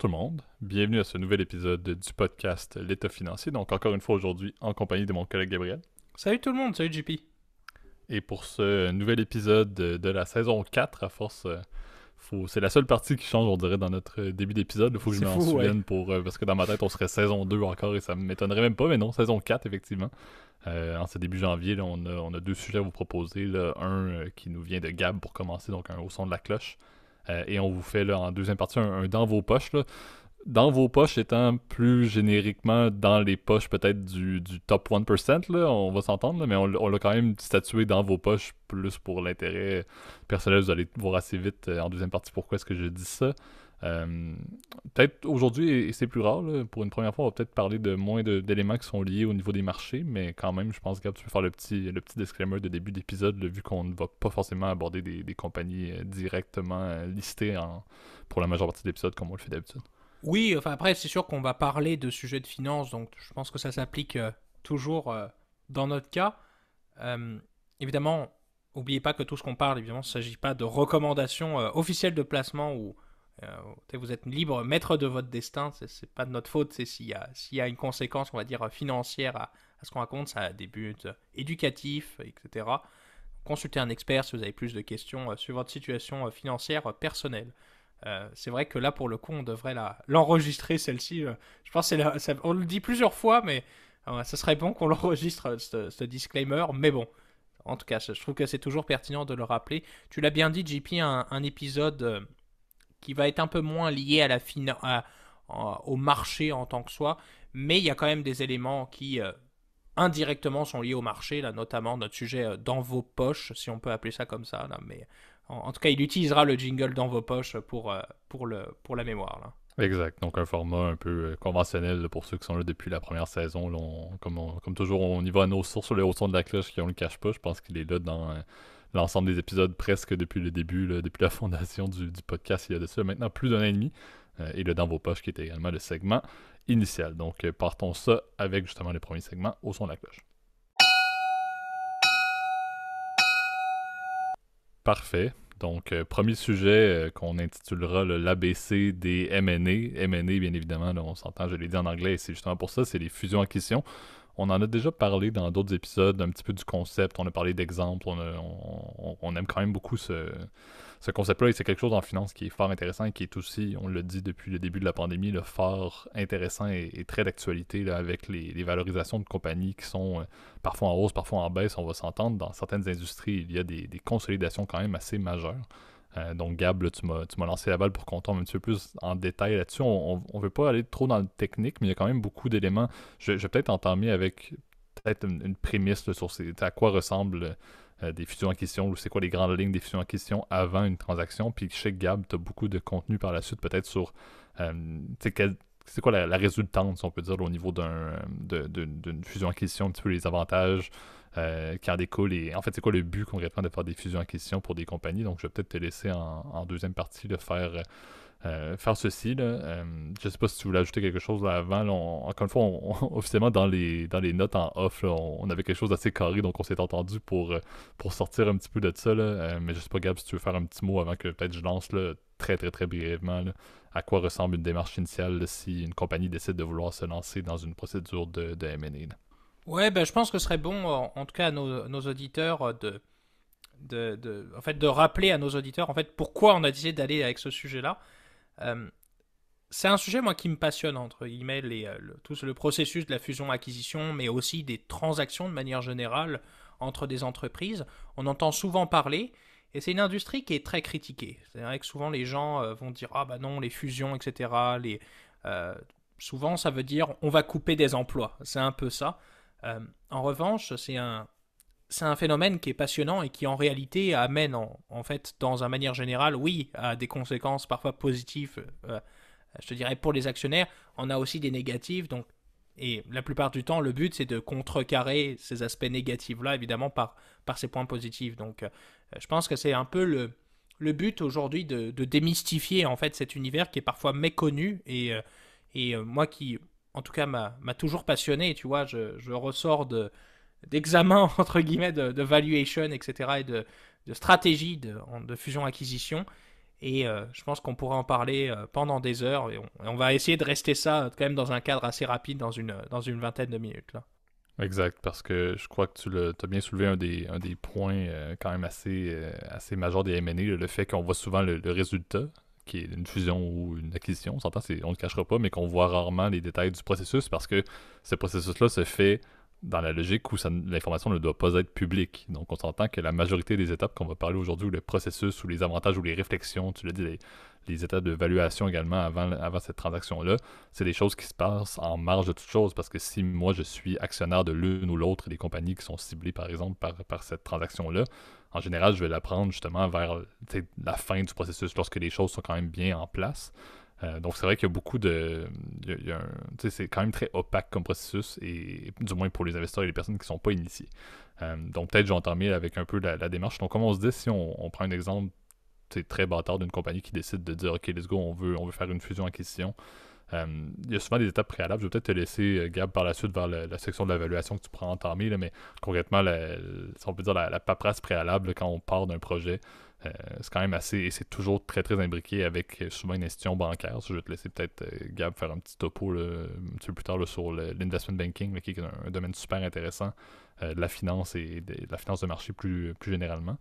Bonjour tout le monde, bienvenue à ce nouvel épisode du podcast L'État financier. Donc encore une fois aujourd'hui en compagnie de mon collègue Gabriel. Salut tout le monde, salut JP. Et pour ce nouvel épisode de la saison 4, à force, euh, c'est la seule partie qui change, on dirait, dans notre début d'épisode. Il faut que je m'en souvienne pour, euh, parce que dans ma tête, on serait saison 2 encore et ça ne m'étonnerait même pas, mais non, saison 4, effectivement. Euh, en ce début janvier, on, a, deux sujets à vous proposer. Là. Un qui nous vient de Gab pour commencer, donc un au son de la cloche. Euh, et on vous fait là, en deuxième partie un, dans vos poches. Dans vos poches étant plus génériquement dans les poches peut-être du, top 1%, là, on va s'entendre, mais on, l'a quand même statué dans vos poches plus pour l'intérêt personnel. Vous allez voir assez vite euh, en deuxième partie pourquoi est-ce que je dis ça. Euh, peut-être aujourd'hui, et c'est plus rare, pour une première fois, on va peut-être parler de moins d'éléments qui sont liés au niveau des marchés, mais quand même, je pense que tu peux faire le petit, le petit disclaimer de début d'épisode, vu qu'on ne va pas forcément aborder des, compagnies euh, directement euh, listées pour la majeure partie de l'épisode comme on le fait d'habitude. Oui, enfin après, c'est sûr qu'on va parler de sujets de finance, donc je pense que ça s'applique toujours dans notre cas. évidemment, n'oubliez pas que tout ce qu'on parle, évidemment, il ne s'agit pas de recommandations officielles de placement ou euh, vous êtes libre, maître de votre destin, c'est pas de notre faute, c'est s'il y, a, y une conséquence, on va dire, financière à, ce qu'on raconte, ça a des buts euh, éducatifs, etc. Consultez un expert si vous avez plus de questions euh, sur votre situation financière personnelle. c'est vrai que là, pour le coup, on devrait l'enregistrer, celle-ci. je pense qu'on on le dit plusieurs fois, mais ce ça serait bon qu'on l'enregistre, ce, disclaimer. Mais bon, en tout cas, je trouve que c'est toujours pertinent de le rappeler. Tu l'as bien dit, JP, un, un épisode qui va être un peu moins lié à la au marché en tant que soi, mais il y a quand même des éléments qui euh, indirectement sont liés au marché, là, notamment notre sujet euh, dans vos poches, si on peut appeler ça comme ça, mais en, tout cas, il utilisera le jingle dans vos poches pour, euh, pour, le, pour la mémoire. Là. Exact. Donc un format un peu conventionnel pour ceux qui sont là depuis la première saison. comme, comme, toujours, on y va à nos sources sur les haut de la cloche qui ont le cache pas. Je pense qu'il est là dans l'ensemble des épisodes presque depuis le début, depuis la fondation du, podcast, il y a de ça maintenant plus d'un an et demi. Euh, et le Dans vos poches qui était également le segment initial. Donc euh, partons ça avec justement le premier segment au son de la cloche. Parfait. Donc, euh, premier sujet qu'on intitulera l'ABC des MNE. MNE, bien évidemment, on s'entend, je l'ai dit en anglais, c'est justement pour ça, c'est les fusions en question. On en a déjà parlé dans d'autres épisodes, un petit peu du concept, on a parlé d'exemples, on, aime quand même beaucoup ce, concept-là et c'est quelque chose en finance qui est fort intéressant et qui est aussi, on le dit depuis le début de la pandémie, le fort intéressant et, très d'actualité avec les, valorisations de compagnies qui sont euh, parfois en hausse, parfois en baisse, on va s'entendre. Dans certaines industries, il y a des, des consolidations quand même assez majeures. Euh, donc, Gab, tu m'as lancé la balle pour qu'on tombe un petit peu plus en détail là-dessus. On ne veut pas aller trop dans le technique, mais il y a quand même beaucoup d'éléments. Je, vais peut-être entamer avec peut-être une, prémisse sur à quoi ressemblent euh, des fusions en question ou c'est quoi les grandes lignes des fusions en question avant une transaction. Puis chez Gab, tu as beaucoup de contenu par la suite, peut-être sur euh, c'est quoi la, résultante, si on peut dire, au niveau euh, d'une fusion-acquisition, un petit peu les avantages euh, qui en découlent en fait, c'est quoi le but concrètement de faire des fusions en question pour des compagnies. Donc, je vais peut-être te laisser en, deuxième partie de faire. Euh, faire ceci. je ne sais pas si tu voulais ajouter quelque chose avant. encore une fois, officiellement, dans les, dans les notes en off, on, avait quelque chose d'assez carré, donc on s'est entendu pour, sortir un petit peu de ça. mais je ne sais pas, Gab, si tu veux faire un petit mot avant que peut-être je lance très, très, très brièvement, à quoi ressemble une démarche initiale si une compagnie décide de vouloir se lancer dans une procédure de, de M&A. Ouais, ben, je pense que ce serait bon, en, tout cas, à nos, auditeurs euh, de, de, en fait, de rappeler à nos auditeurs en fait, pourquoi on a décidé d'aller avec ce sujet-là. Euh, c'est un sujet, moi, qui me passionne, entre guillemets, et euh, tout le processus de la fusion-acquisition, mais aussi des transactions de manière générale entre des entreprises. On entend souvent parler, et c'est une industrie qui est très critiquée. C'est vrai que souvent les gens euh, vont dire ah bah non les fusions etc. Euh, souvent ça veut dire on va couper des emplois. C'est un peu ça. Euh, en revanche c'est un c'est un phénomène qui est passionnant et qui en réalité amène en, fait dans une manière générale oui à des conséquences parfois positives. je te dirais pour les actionnaires on a aussi des négatives donc et la plupart du temps, le but, c'est de contrecarrer ces aspects négatifs-là, évidemment, par, par ces points positifs. Donc, euh, je pense que c'est un peu le, le but aujourd'hui de, de, démystifier, en fait, cet univers qui est parfois méconnu. Et, euh, et euh, moi qui, en tout cas, m'a toujours passionné, tu vois, je, je ressors de entre guillemets de, de, valuation etc et de, de stratégie de, de fusion acquisition et euh, je pense qu'on pourra en parler euh, pendant des heures. Et on, va essayer de rester ça euh, quand même dans un cadre assez rapide, dans une, vingtaine de minutes. Exact, parce que je crois que tu as bien soulevé un des, points quand même assez, assez des MNE, le fait qu'on voit souvent le, résultat, qui est une fusion ou une acquisition, on on ne le cachera pas, mais qu'on voit rarement les détails du processus parce que ce processus-là se fait dans la logique où l'information ne doit pas être publique. Donc, on s'entend que la majorité des étapes qu'on va parler aujourd'hui, ou le processus ou les avantages ou les réflexions, tu l'as dit, les, étapes de valuation également avant, cette transaction-là, c'est des choses qui se passent en marge de toute chose parce que si moi, je suis actionnaire de l'une ou l'autre des compagnies qui sont ciblées, par exemple, par, par cette transaction-là, en général, je vais l'apprendre justement vers la fin du processus lorsque les choses sont quand même bien en place. Euh, donc c'est vrai qu'il y a beaucoup de. c'est quand même très opaque comme processus, et du moins pour les investisseurs et les personnes qui ne sont pas initiées. Euh, donc peut-être j'entends mieux avec un peu la, démarche. Donc comme on se dit, si on, prend un exemple très bâtard d'une compagnie qui décide de dire OK, let's go, on veut, on veut faire une fusion en question, euh, il y a souvent des étapes préalables. Je vais peut-être te laisser, Gab, par la suite vers la, section de l'évaluation que tu prends entamer, là, mais concrètement, si on peut dire la, paperasse préalable quand on part d'un projet, euh, c'est quand même assez, et c'est toujours très très imbriqué avec euh, souvent une institution bancaire. je vais te laisser peut-être, euh, Gab, faire un petit topo un petit peu plus tard sur l'investment banking, qui est un, domaine super intéressant de la finance et de, la finance de marché plus généralement.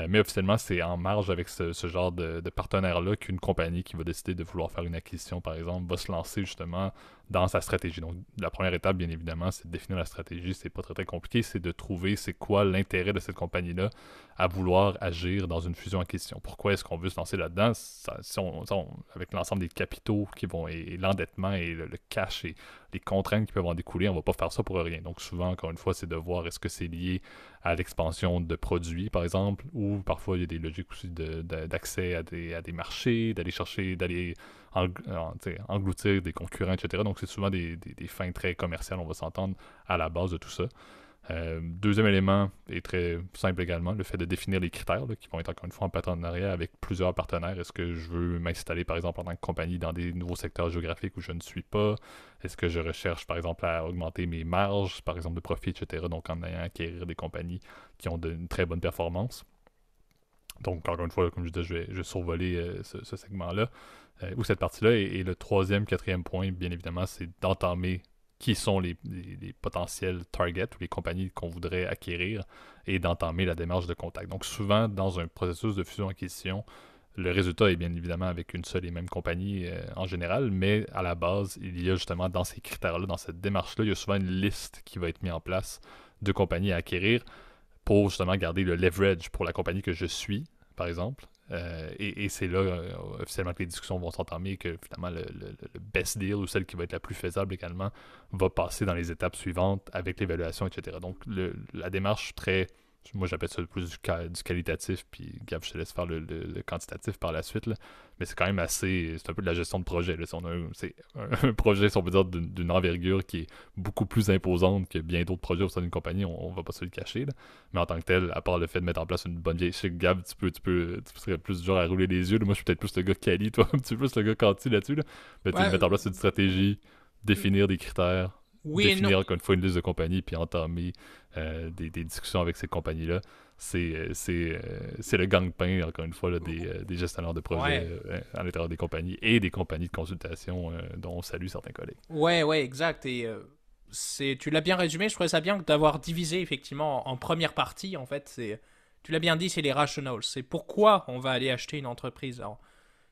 Euh, mais officiellement, c'est en marge avec ce, genre de, partenaire-là qu'une compagnie qui va décider de vouloir faire une acquisition, par exemple, va se lancer justement dans sa stratégie. Donc, la première étape, bien évidemment, c'est de définir la stratégie. C'est pas très, compliqué. C'est de trouver c'est quoi l'intérêt de cette compagnie-là à vouloir agir dans une fusion-acquisition. Pourquoi est-ce qu'on veut se lancer là-dedans avec l'ensemble des capitaux qui vont et, l'endettement et le, le, cash et les contraintes qui peuvent en découler, on ne va pas faire ça pour rien. Donc souvent, encore une fois, c'est de voir est-ce que c'est lié à l'expansion de produits, par exemple, ou parfois il y a des logiques aussi d'accès à, des, à des marchés, d'aller chercher, d'aller euh, engloutir des concurrents, etc. Donc c'est souvent des fins très commerciales, on va s'entendre à la base de tout ça. Euh, deuxième élément est très simple également, le fait de définir les critères qui vont être encore une fois en partenariat avec plusieurs partenaires. Est-ce que je veux m'installer par exemple en tant que compagnie dans des nouveaux secteurs géographiques où je ne suis pas Est-ce que je recherche par exemple à augmenter mes marges, par exemple de profit, etc. Donc en ayant acquérir des compagnies qui ont de, une très bonne performance. Donc encore une fois, comme je disais, je vais, survoler euh, ce, segment-là euh, ou cette partie-là. et le troisième, quatrième point, bien évidemment, c'est d'entamer qui sont les, potentiels targets ou les compagnies qu'on voudrait acquérir et d'entamer la démarche de contact. Donc souvent, dans un processus de fusion-acquisition, le résultat est bien évidemment avec une seule et même compagnie euh, en général, mais à la base, il y a justement dans ces critères-là, dans cette démarche-là, il y a souvent une liste qui va être mise en place de compagnies à acquérir pour justement garder le leverage pour la compagnie que je suis, par exemple, euh, et, c'est là euh, officiellement que les discussions vont s'entamer et que finalement le, best deal ou celle qui va être la plus faisable également va passer dans les étapes suivantes avec l'évaluation, etc. Donc la démarche très moi, j'appelle ça plus du, qualitatif, puis Gab, je te laisse faire le, quantitatif par la suite. Mais c'est quand même assez. C'est un peu de la gestion de projet. c'est un, projet, si on peut dire, d'une envergure qui est beaucoup plus imposante que bien d'autres projets au sein d'une compagnie, on, va pas se le cacher. Mais en tant que tel, à part le fait de mettre en place une bonne vieille. Je Gab, tu, peux, tu, peux, tu serais plus dur à rouler les yeux. Moi, je suis peut-être plus le gars quali, toi, un petit peu plus le gars quanti là-dessus. Mais tu tu mettre en place une stratégie, définir des critères, définir, encore une fois, une liste de compagnie, puis entamer euh, des, discussions avec ces compagnies-là. C'est, euh, c'est, euh, c'est le gang-pain, encore une fois, des, des, gestionnaires de projets à l'intérieur des compagnies et des compagnies de consultation dont on salue certains collègues. Ouais, ouais, exact. Et c'est, tu l'as bien résumé, je trouvais ça bien d'avoir divisé effectivement en, première partie, en fait, c'est, tu l'as bien dit, c'est les rationales. c'est pourquoi on va aller acheter une entreprise.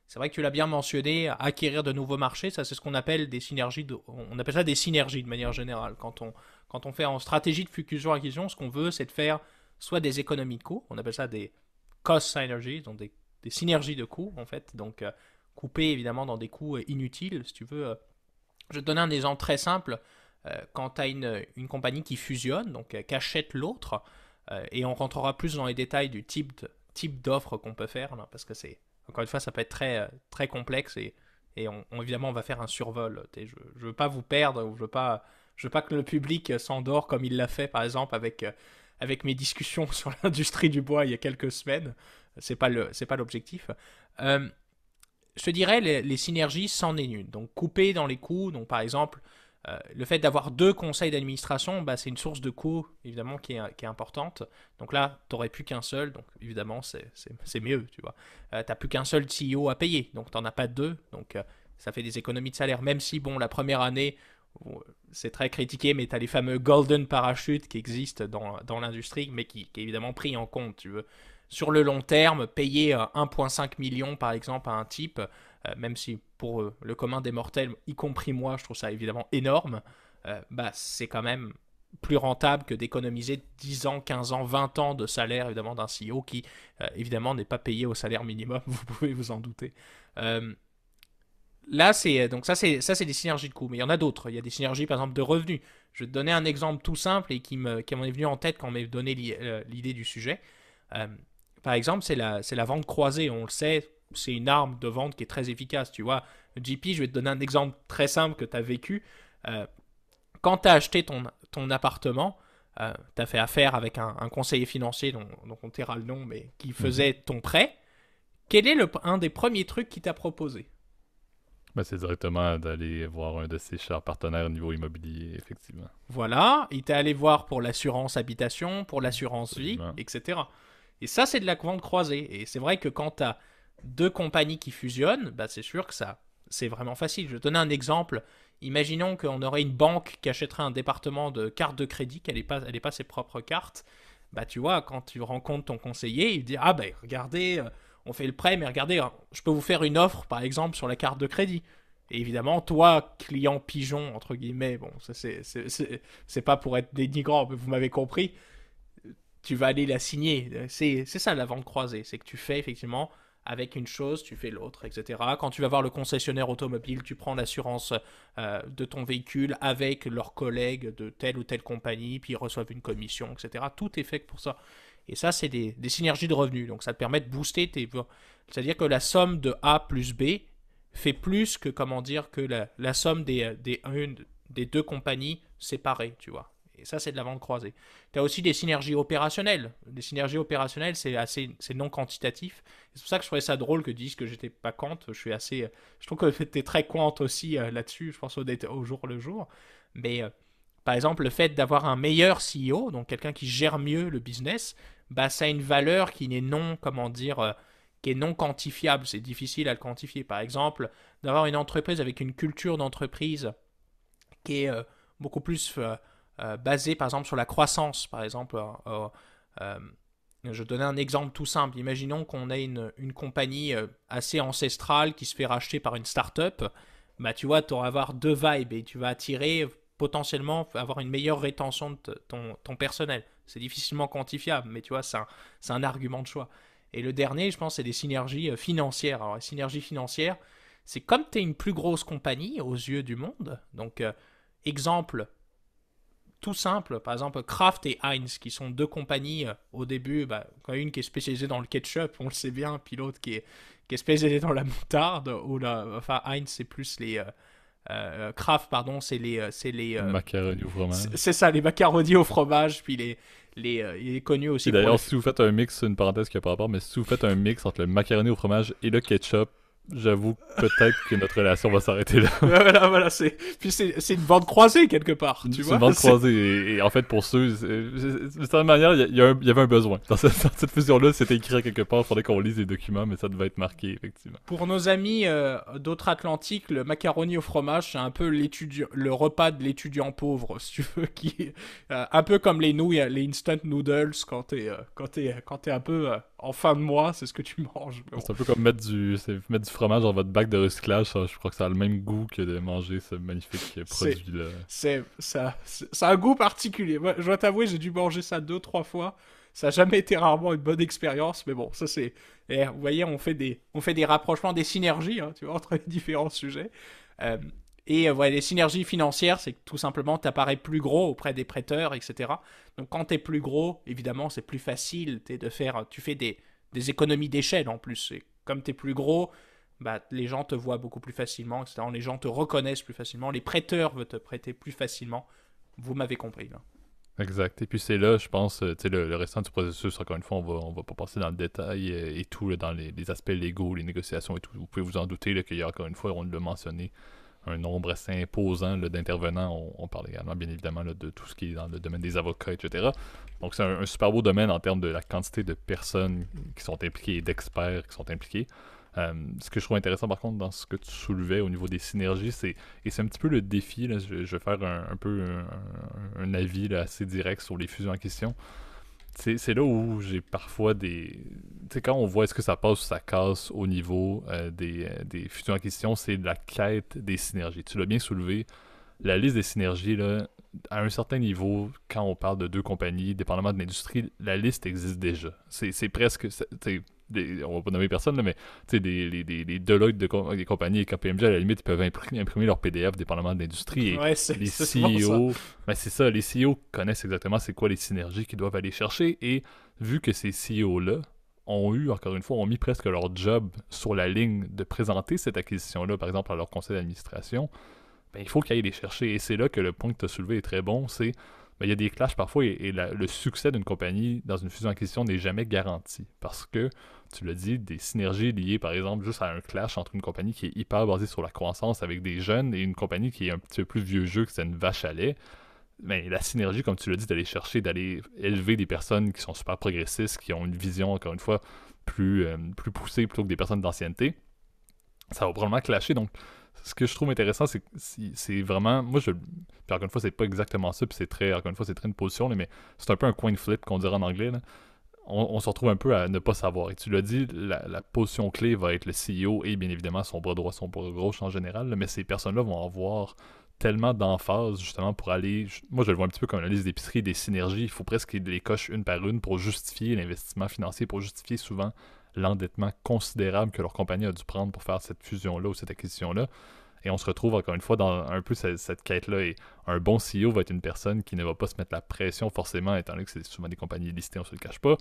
c'est vrai que tu l'as bien mentionné, acquérir de nouveaux marchés, ça c'est ce qu'on appelle des synergies, de, on appelle ça des synergies de manière générale, quand on, quand on fait en stratégie de fusion-acquisition, ce qu'on veut, c'est de faire soit des économies de coûts, on appelle ça des cost synergies, donc des, synergies de coûts, en fait. Donc, euh, couper évidemment dans des coûts euh, inutiles, si tu veux. Euh. Je vais te donner un exemple très simple. Quand tu as une, une, compagnie qui fusionne, donc qui achète l'autre, et on rentrera plus dans les détails du type, type d'offre qu'on peut faire, hein, parce que c'est, encore une fois, ça peut être très, très complexe et, et évidemment, on va faire un survol. Je ne veux pas vous perdre, je veux pas je veux pas que le public euh, s'endort comme il l'a fait, par exemple, avec, euh, avec mes discussions sur l'industrie du bois il y a quelques semaines. C'est pas pas l'objectif. Euh, je dirais, les, synergies, s'en est nul. Donc, couper dans les coûts. Donc, par exemple, le fait d'avoir deux conseils d'administration, bah, c'est une source de coûts, évidemment, qui est, importante. Donc là, tu n'aurais plus qu'un seul, donc évidemment, c'est mieux, tu vois. tu n'as plus qu'un seul CEO à payer, donc tu n'en as pas deux, donc ça fait des économies de salaire, même si, bon, la première année, c'est très critiqué, mais tu as les fameux golden parachutes qui existent dans, l'industrie, mais qui, est évidemment pris en compte. Tu veux. Sur le long terme, payer 1,5 euh, million par exemple à un type, euh, même si pour euh, le commun des mortels, y compris moi, je trouve ça évidemment énorme, bah, c'est quand même plus rentable que d'économiser 10 ans, 15 ans, 20 ans de salaire évidemment d'un CEO qui évidemment n'est pas payé au salaire minimum, vous pouvez vous en douter là, c'est euh, donc ça, c'est ça, c'est des synergies de coûts, mais il y en a d'autres. Il y a des synergies, par exemple, de revenus. Je vais te donner un exemple tout simple et qui m'en est venu en tête quand on m'a donné euh, l'idée du sujet. Euh, par exemple, c'est la, c'est la vente croisée. On le sait, c'est une arme de vente qui est très efficace. Tu vois, JP, je vais te donner un exemple très simple que tu as vécu. quand tu as acheté ton, ton appartement, tu as fait affaire avec un, conseiller financier, dont, on taira le nom, mais qui mmh. faisait ton prêt. Quel est le, un des premiers trucs qu'il t'a proposé ben, c'est directement d'aller voir un de ses chers partenaires au niveau immobilier, effectivement. Voilà, il était allé voir pour l'assurance habitation, pour l'assurance vie, etc. Et ça, c'est de la vente croisée. Et c'est vrai que quand tu as deux compagnies qui fusionnent, bah c'est sûr que ça, c'est vraiment facile. Je vais un exemple. Imaginons qu'on aurait une banque qui achèterait un département de cartes de crédit, qu'elle n'ait pas, elle pas ses propres cartes. Bah, tu vois, quand tu rencontres ton conseiller, il dit Ah, ben, regardez. Euh, on fait le prêt, mais regardez, hein, je peux vous faire une offre, par exemple, sur la carte de crédit. évidemment, toi, client pigeon, entre guillemets, bon, ça c'est pas pour être dénigrant, mais vous m'avez compris, tu vas aller la signer. C'est ça la vente croisée, c'est que tu fais effectivement avec une chose, tu fais l'autre, etc. Quand tu vas voir le concessionnaire automobile, tu prends l'assurance euh, de ton véhicule avec leurs collègues de telle ou telle compagnie, puis ils reçoivent une commission, etc. Tout est fait pour ça. Et ça, c'est des, synergies de revenus. Donc ça te permet de booster tes. C'est-à-dire que la somme de A plus B fait plus que, comment dire, que la, somme des, euh, des, une, des deux compagnies séparées, tu vois. Et ça, c'est de la vente croisée. Tu as aussi des synergies opérationnelles. Les synergies opérationnelles, c'est assez, c'est non quantitatif. C'est pour ça que je trouvais ça drôle que disent dises que j'étais pas quant. Je suis assez, euh, je trouve que tu es très quant aussi euh, là-dessus, je pense au, jour le jour. Mais par exemple, le fait d'avoir un meilleur CEO, donc quelqu'un qui gère mieux le business, bah, ça a une valeur qui n'est non, comment dire, euh, qui est non quantifiable. C'est difficile à le quantifier. Par exemple, d'avoir une entreprise avec une culture d'entreprise qui est euh, beaucoup plus euh, basée, par exemple, sur la croissance. Par exemple, je donnais un exemple tout simple. Imaginons qu'on ait une, compagnie assez ancestrale qui se fait racheter par une start-up. Bah, tu vois, tu vas avoir deux vibes et tu vas attirer potentiellement avoir une meilleure rétention de ton, ton personnel. C'est difficilement quantifiable, mais tu vois, c'est un, un, argument de choix. Et le dernier, je pense, c'est des synergies euh, financières. Alors, les synergies financières, c'est comme tu es une plus grosse compagnie aux yeux du monde. Donc, euh, exemple tout simple, par exemple Kraft et Heinz, qui sont deux compagnies euh, au début, bah, une qui est spécialisée dans le ketchup, on le sait bien, puis l'autre qui est, qui est spécialisée dans la moutarde, ou la, enfin Heinz c'est plus les, euh, Kraft, pardon, c'est les. Euh, c'est les euh, macaroni au fromage. C'est ça, les macaronis au fromage. Puis les, les, il est connu aussi. D'ailleurs, si vous faites un mix, une parenthèse qui a pas rapport, mais si vous faites un mix entre le macaroni au fromage et le ketchup, j'avoue peut-être que notre relation va s'arrêter là. voilà, voilà, c'est... Puis c'est, une bande croisée quelque part, tu vois. C'est une bande croisée, et, en fait, pour ceux... de certaine manière, il y, y, avait un besoin. Dans cette, fusion-là, c'était écrit quelque part, il faudrait qu'on lise les documents, mais ça devait être marqué, effectivement. Pour nos amis euh, d'autre d'autres le macaroni au fromage, c'est un peu l'étudiant, le repas de l'étudiant pauvre, si tu veux, qui... Euh, un peu comme les nouilles, les instant noodles, quand tu euh, quand quand t'es un peu en fin de mois, c'est ce que tu manges. C'est un peu comme mettre du, mettre du fromage dans votre bac de recyclage. je crois que ça a le même goût que de manger ce magnifique produit-là. C'est, ça, ça un goût particulier. Moi, je dois t'avouer, j'ai dû manger ça deux, trois fois. Ça n'a jamais été rarement une bonne expérience, mais bon, ça c'est. Eh, vous voyez, on fait des, on fait des rapprochements, des synergies, hein, tu vois, entre les différents sujets. Euh, et voilà, euh, les synergies financières, c'est que tout simplement, tu apparais plus gros auprès des prêteurs, etc. Donc quand tu es plus gros, évidemment, c'est plus facile es de faire, euh, tu fais des, économies d'échelle en plus. Et comme tu es plus gros, bah, les gens te voient beaucoup plus facilement, etc. Les gens te reconnaissent plus facilement, les prêteurs veulent te prêter plus facilement. Vous m'avez compris. Exact. Et puis c'est là, je pense, euh, le, le restant du processus, encore une fois, on va, on va pas passer dans le détail et, tout, dans les, les, aspects légaux, les négociations et tout. Vous pouvez vous en douter qu'il y a encore une fois, on l'a mentionné, un nombre assez imposant d'intervenants. On, parle également, bien évidemment, de tout ce qui est dans le domaine des avocats, etc. Donc, c'est un, super beau domaine en termes de la quantité de personnes qui sont impliquées et d'experts qui sont impliqués. Euh, ce que je trouve intéressant, par contre, dans ce que tu soulevais au niveau des synergies, c'est et c'est un petit peu le défi. je, vais faire un, peu un, avis assez direct sur les fusions en question c'est là où j'ai parfois des. sais quand on voit est-ce que ça passe ou ça casse au niveau euh, des, euh, des futurs en question, c'est la quête des synergies. Tu l'as bien soulevé. La liste des synergies, là, à un certain niveau, quand on parle de deux compagnies, dépendamment de l'industrie, la liste existe déjà. C'est presque des, on va pas nommer personne, là, mais des, les, des les Deloitte des compagnies et KPMG, à la limite, peuvent imprimer, leur PDF dépendamment de l'industrie. et les CEO, e mais ben, c'est ça, les CEO connaissent exactement c'est quoi les synergies qu'ils doivent aller chercher. Et vu que ces CEO-là ont eu, encore une fois, ont mis presque leur job sur la ligne de présenter cette acquisition-là, par exemple, à leur conseil d'administration, ben, il faut qu'ils aillent les chercher. Et c'est là que le point que tu as soulevé est très bon, c'est il y a des clashs parfois et, le succès d'une compagnie dans une fusion-acquisition n'est jamais garanti parce que, tu l'as dit, des synergies liées par exemple juste à un clash entre une compagnie qui est hyper basée sur la croissance avec des jeunes et une compagnie qui est un petit peu plus vieux jeu que c'est une vache à lait. Mais la synergie, comme tu l'as dit, d'aller chercher, d'aller élever des personnes qui sont super progressistes, qui ont une vision, encore une fois, plus, euh, plus poussée plutôt que des personnes d'ancienneté, ça va probablement clasher. Donc, ce que je trouve intéressant, c'est c'est vraiment. Moi, je. Puis encore une fois, c'est pas exactement ça, puis c'est très. Encore une fois, c'est très une position, mais c'est un peu un coin flip qu'on dirait en anglais. On, se retrouve un peu à ne pas savoir. Et tu l'as dit, la, la, position clé va être le CEO et bien évidemment son bras droit, son bras gauche en général, mais ces personnes-là vont avoir tellement d'emphase justement pour aller. Moi, je le vois un petit peu comme la liste d'épicerie, des synergies. Il faut presque les coche une par une pour justifier l'investissement financier, pour justifier souvent l'endettement considérable que leur compagnie a dû prendre pour faire cette fusion-là ou cette acquisition-là. Et on se retrouve encore une fois dans un peu cette, quête-là. Et un bon CEO va être une personne qui ne va pas se mettre la pression forcément, étant donné que c'est souvent des compagnies listées, on ne se le cache pas,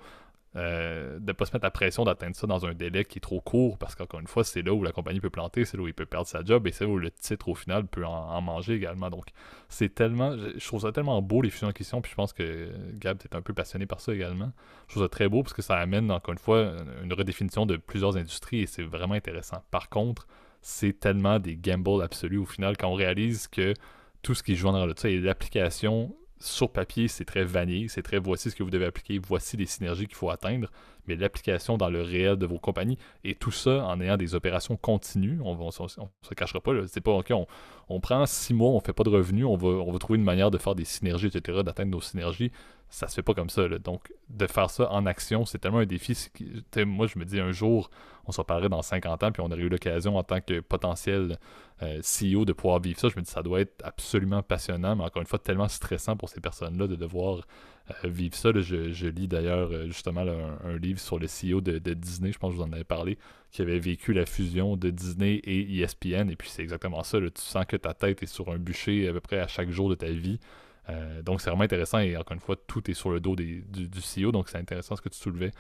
euh, de ne pas se mettre la pression d'atteindre ça dans un délai qui est trop court, parce qu'encore une fois, c'est là où la compagnie peut planter, c'est là où il peut perdre sa job, et c'est là où le titre, au final, peut en, manger également. Donc, c'est tellement... Je trouve ça tellement beau, les fusions question puis je pense que, Gab, est un peu passionné par ça également. Je trouve ça très beau, parce que ça amène, encore une fois, une redéfinition de plusieurs industries, et c'est vraiment intéressant. Par contre, c'est tellement des gambles absolus, au final, quand on réalise que tout ce qui joue dans le ça et l'application sur papier, c'est très vanille, c'est très voici ce que vous devez appliquer, voici les synergies qu'il faut atteindre, mais l'application dans le réel de vos compagnies, et tout ça en ayant des opérations continues, on ne se cachera pas, c'est pas OK, on, prend six mois, on ne fait pas de revenus, on on va trouver une manière de faire des synergies, etc., d'atteindre nos synergies, ça se fait pas comme ça. Donc, de faire ça en action, c'est tellement un défi. Moi, je me dis un jour, on se reparlerait dans 50 ans, puis on aurait eu l'occasion en tant que potentiel euh, CEO de pouvoir vivre ça. Je me dis, ça doit être absolument passionnant, mais encore une fois, tellement stressant pour ces personnes-là de devoir euh, vivre ça. Je, lis d'ailleurs euh, justement un, livre sur le CEO de, Disney, je pense que je vous en avais parlé, qui avait vécu la fusion de Disney et ESPN, et puis c'est exactement ça. Tu sens que ta tête est sur un bûcher à peu près à chaque jour de ta vie. Euh, donc, c'est vraiment intéressant et encore une fois, tout est sur le dos des, du, CEO. Donc, c'est intéressant ce que tu soulevais.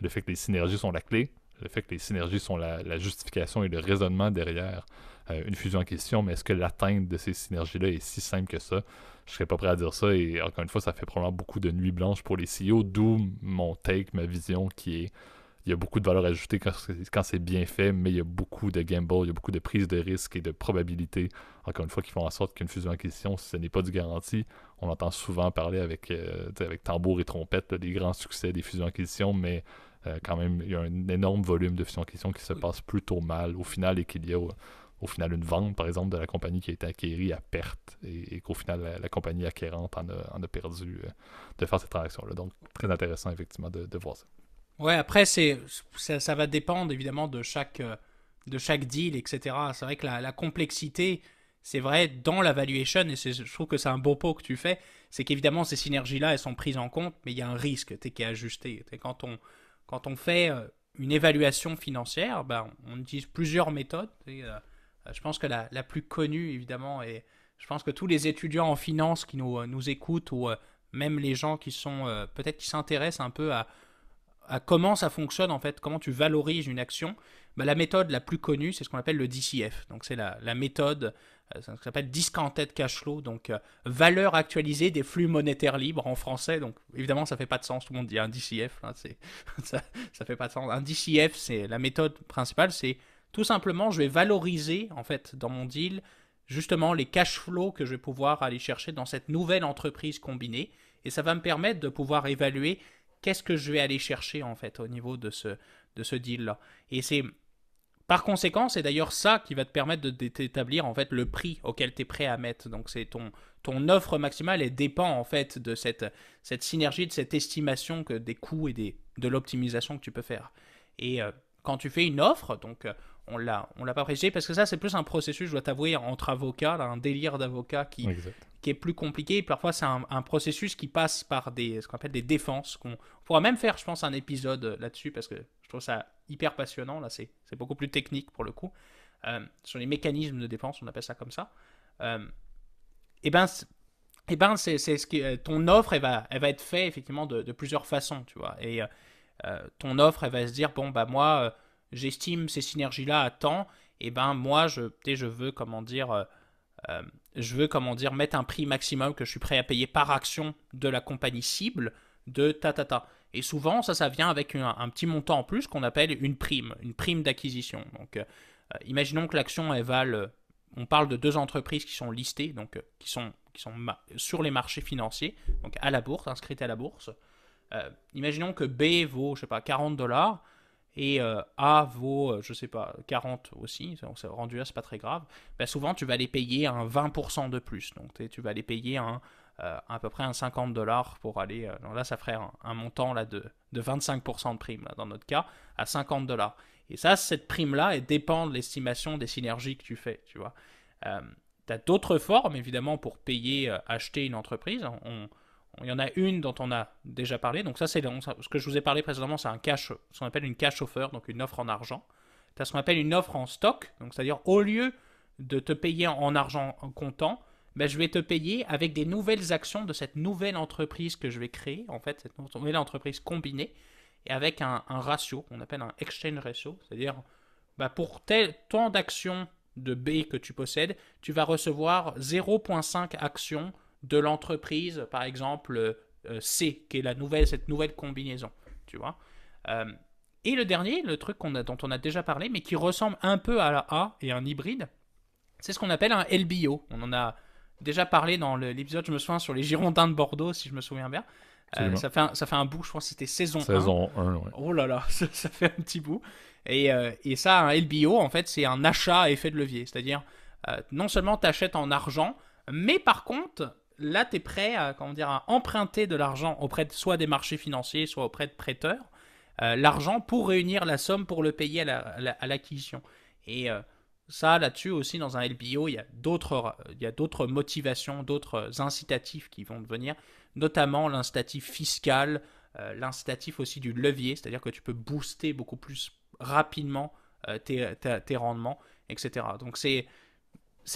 Le fait que les synergies sont la clé, le fait que les synergies sont la, justification et le raisonnement derrière euh, une fusion en question. Mais est-ce que l'atteinte de ces synergies-là est si simple que ça Je serais pas prêt à dire ça. Et encore une fois, ça fait probablement beaucoup de nuits blanches pour les CEO, d'où mon take, ma vision qui est il y a beaucoup de valeur ajoutée quand c'est bien fait, mais il y a beaucoup de gamble, il y a beaucoup de prise de risques et de probabilités encore une fois, qui font en sorte qu'une fusion en question, ce n'est pas du garanti on entend souvent parler avec, euh, tambour et trompette des grands succès des fusions-acquisitions, mais euh, quand même, il y a un énorme volume de fusions-acquisitions qui se passe plutôt mal au final et qu'il y a au, final une vente, par exemple, de la compagnie qui a été acquérie à perte et, qu'au final, la, compagnie acquérante en a, en a perdu euh, de faire cette transaction-là. Donc, très intéressant, effectivement, de, voir ça. Ouais, après, c'est, ça, va dépendre, évidemment, de chaque, de chaque deal, etc. C'est vrai que la complexité c'est vrai dans la valuation, et je trouve que c'est un beau pot que tu fais, c'est qu'évidemment ces synergies-là, elles sont prises en compte, mais il y a un risque es, qui est ajusté. quand, on, quand on fait euh, une évaluation financière, ben, on utilise plusieurs méthodes. Euh, euh, je pense que la, plus connue, évidemment, et je pense que tous les étudiants en finance qui nous, nous écoutent, ou même les gens qui sont peut-être qui s'intéressent un peu à, à, comment ça fonctionne, en fait, comment tu valorises une action, ben, la méthode la plus connue, c'est ce qu'on appelle le DCF. Donc c'est la, la méthode euh, ça s'appelle de Cash Flow, donc euh, valeur actualisée des flux monétaires libres en français. Donc évidemment, ça fait pas de sens. Tout le monde dit un DCF, ça, ça fait pas de sens. Un DCF, c'est la méthode principale, c'est tout simplement, je vais valoriser en fait dans mon deal justement les cash flows que je vais pouvoir aller chercher dans cette nouvelle entreprise combinée, et ça va me permettre de pouvoir évaluer qu'est-ce que je vais aller chercher en fait au niveau de ce de ce deal là. Et c'est par conséquent, c'est d'ailleurs ça qui va te permettre de d'établir en fait le prix auquel tu es prêt à mettre. Donc c'est ton offre maximale et dépend en fait de cette synergie, de cette estimation que des coûts et de l'optimisation que tu peux faire. Et euh, quand tu fais une offre, donc euh, on l'a, on l'a pas précisé parce que ça c'est plus un processus, je dois t'avouer, entre avocats, un délire d'avocat qui, qui est plus compliqué. parfois c'est un, processus qui passe par des, ce qu'on appelle des défenses. Qu'on pourra même faire, je pense, un épisode euh, là-dessus parce que je trouve ça hyper passionnant. Là, c'est, c'est beaucoup plus technique pour le coup. Euh, sur les mécanismes de défense, on appelle ça comme ça. Euh, et ben, et ben, c'est, ce que ton offre, elle va, elle va être faite effectivement de, de plusieurs façons, tu vois. Et euh, ton offre, elle va se dire bon, bah moi, euh, j'estime ces synergies-là à temps, et ben moi, je, je veux, comment dire, euh, je veux, comment dire, mettre un prix maximum que je suis prêt à payer par action de la compagnie cible de ta ta ta. Et souvent, ça, ça vient avec un, petit montant en plus qu'on appelle une prime, une prime d'acquisition. Donc, imaginons que l'action, elle vale, on parle de deux entreprises qui sont listées, donc qui sont, qui sont sur les marchés financiers, donc à la bourse, inscrites à la bourse. Euh, imaginons que B vaut, je sais pas, 40 dollars et euh, A vaut, euh, je sais pas, 40 aussi, on s'est rendu là, c'est pas très grave, mais ben, souvent tu vas les payer un 20% de plus. Donc tu vas les payer un, à peu près un 50 dollars pour aller. là, ça ferait un, montant là, de, de 25% de prime, dans notre cas, à 50 dollars. Et ça, cette prime-là, elle dépend de l'estimation des synergies que tu fais, tu vois. tu as d'autres formes, évidemment, pour payer, acheter une entreprise. On, il y en a une dont on a déjà parlé. Donc ça, c'est ce que je vous ai parlé précédemment, c'est un cash, ce qu'on appelle une cash offer, donc une offre en argent. Tu as ce qu'on appelle une offre en stock, donc c'est-à-dire au lieu de te payer en argent en comptant, ben, je vais te payer avec des nouvelles actions de cette nouvelle entreprise que je vais créer, en fait, cette nouvelle entreprise combinée, et avec un, ratio, qu'on appelle un exchange ratio, c'est-à-dire ben, pour tel, tant d'actions de B que tu possèdes, tu vas recevoir 0,5 actions de l'entreprise, par exemple euh, euh, C, qui est la nouvelle, cette nouvelle combinaison, tu vois. Euh, et le dernier, le truc dont on a déjà parlé, mais qui ressemble un peu à la A et un hybride, c'est ce qu'on appelle un LBO. On en a déjà parlé dans l'épisode, je me souviens, sur les Girondins de Bordeaux, si je me souviens bien. ça, fait un, ça fait un bout, je pense que c'était saison, 1. Oh là là, ça, fait un petit bout. Et, ça, un LBO, en fait, c'est un achat à effet de levier. C'est-à-dire, non seulement tu achètes en argent, mais par contre, là, tu es prêt à, comment dire, à emprunter de l'argent auprès de, soit des marchés financiers, soit auprès de prêteurs, euh, l'argent pour réunir la somme pour le payer à l'acquisition. Et euh, ça, là-dessus aussi, dans un LBO, il y a d'autres motivations, d'autres incitatifs qui vont devenir, notamment l'incitatif fiscal, euh, l'incitatif aussi du levier, c'est-à-dire que tu peux booster beaucoup plus rapidement tes, tes, rendements, etc. Donc c'est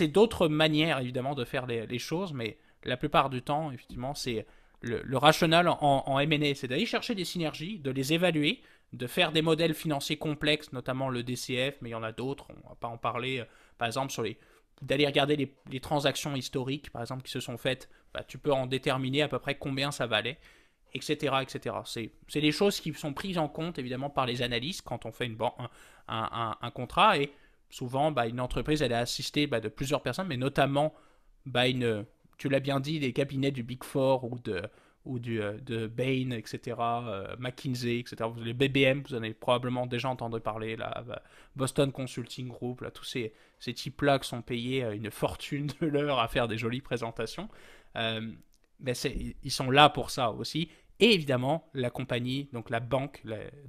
d'autres manières, évidemment, de faire les, les choses, mais la plupart du temps, effectivement, c'est le, le rationnel en, en M&A, c'est d'aller chercher des synergies, de les évaluer, de faire des modèles financiers complexes, notamment le DCF, mais il y en a d'autres, on va pas en parler, euh, par exemple, sur les d'aller regarder les, transactions historiques, par exemple, qui se sont faites, bah, tu peux en déterminer à peu près combien ça valait, etc. etc. C'est des choses qui sont prises en compte, évidemment, par les analystes quand on fait une, un, un, contrat, et souvent, bah, une entreprise, elle est assistée bah, de plusieurs personnes, mais notamment bah, une, tu l'as bien dit, les cabinets du Big Four ou de, ou du, euh, de Bain, etc., euh, McKinsey, etc., les BBM, vous en avez probablement déjà entendu parler, là, Boston Consulting Group, là, tous ces, ces types-là qui sont payés euh, une fortune de l'heure à faire des jolies présentations, Mais ils sont là pour ça aussi. Et évidemment, la compagnie, donc la banque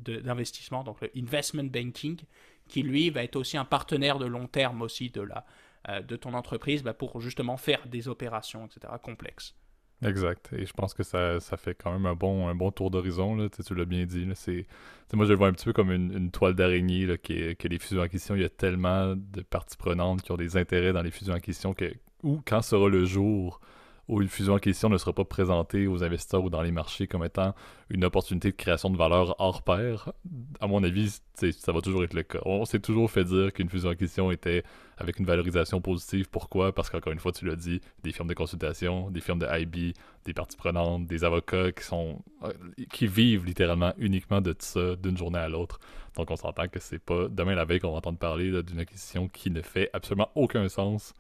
d'investissement, donc le investment banking, qui lui va être aussi un partenaire de long terme aussi de la, euh, de ton entreprise bah, pour justement faire des opérations, etc., complexes. Exact. Et je pense que ça, fait quand même un bon, tour d'horizon. Tu, tu l'as bien dit. Moi, je le vois un petit peu comme une, toile d'araignée que les fusions en question, il y a tellement de parties prenantes qui ont des intérêts dans les fusions en question que ou quand sera le jour où une fusion acquisition ne sera pas présentée aux investisseurs ou dans les marchés comme étant une opportunité de création de valeur hors pair, à mon avis, ça va toujours être le cas. On s'est toujours fait dire qu'une fusion acquisition était avec une valorisation positive. Pourquoi Parce qu'encore une fois, tu l'as dit, des firmes de consultation, des firmes de IB, des parties prenantes, des avocats qui sont euh, qui vivent littéralement uniquement de ça d'une journée à l'autre. Donc on s'entend que c'est pas demain la veille qu'on va entendre parler d'une acquisition qui ne fait absolument aucun sens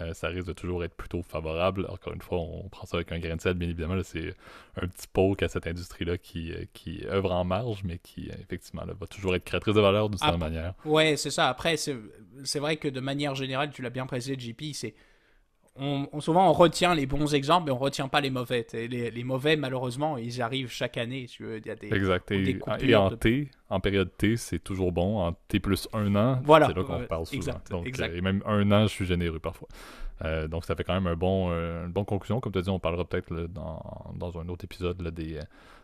euh, ça risque de toujours être plutôt favorable. Encore une fois, on prend ça avec un grain de sel, bien évidemment. C'est un petit poke à cette industrie-là qui, euh, qui œuvre en marge, mais qui, euh, effectivement, va toujours être créatrice de valeur d'une certaine manière. Oui, c'est ça. Après, c'est vrai que de manière générale, tu l'as bien précisé, JP, c'est souvent on retient les bons exemples, mais on retient pas les mauvais. Les, mauvais, malheureusement, ils arrivent chaque année. Tu veux, y a des, exact. Et, en T, en période T, c'est toujours bon. En T plus un an, c'est là qu'on parle souvent. Euh, et même un an, je suis généreux parfois. Euh, donc ça fait quand même un bon, euh, une bonne conclusion. Comme tu as dit, on parlera peut-être dans, un autre épisode des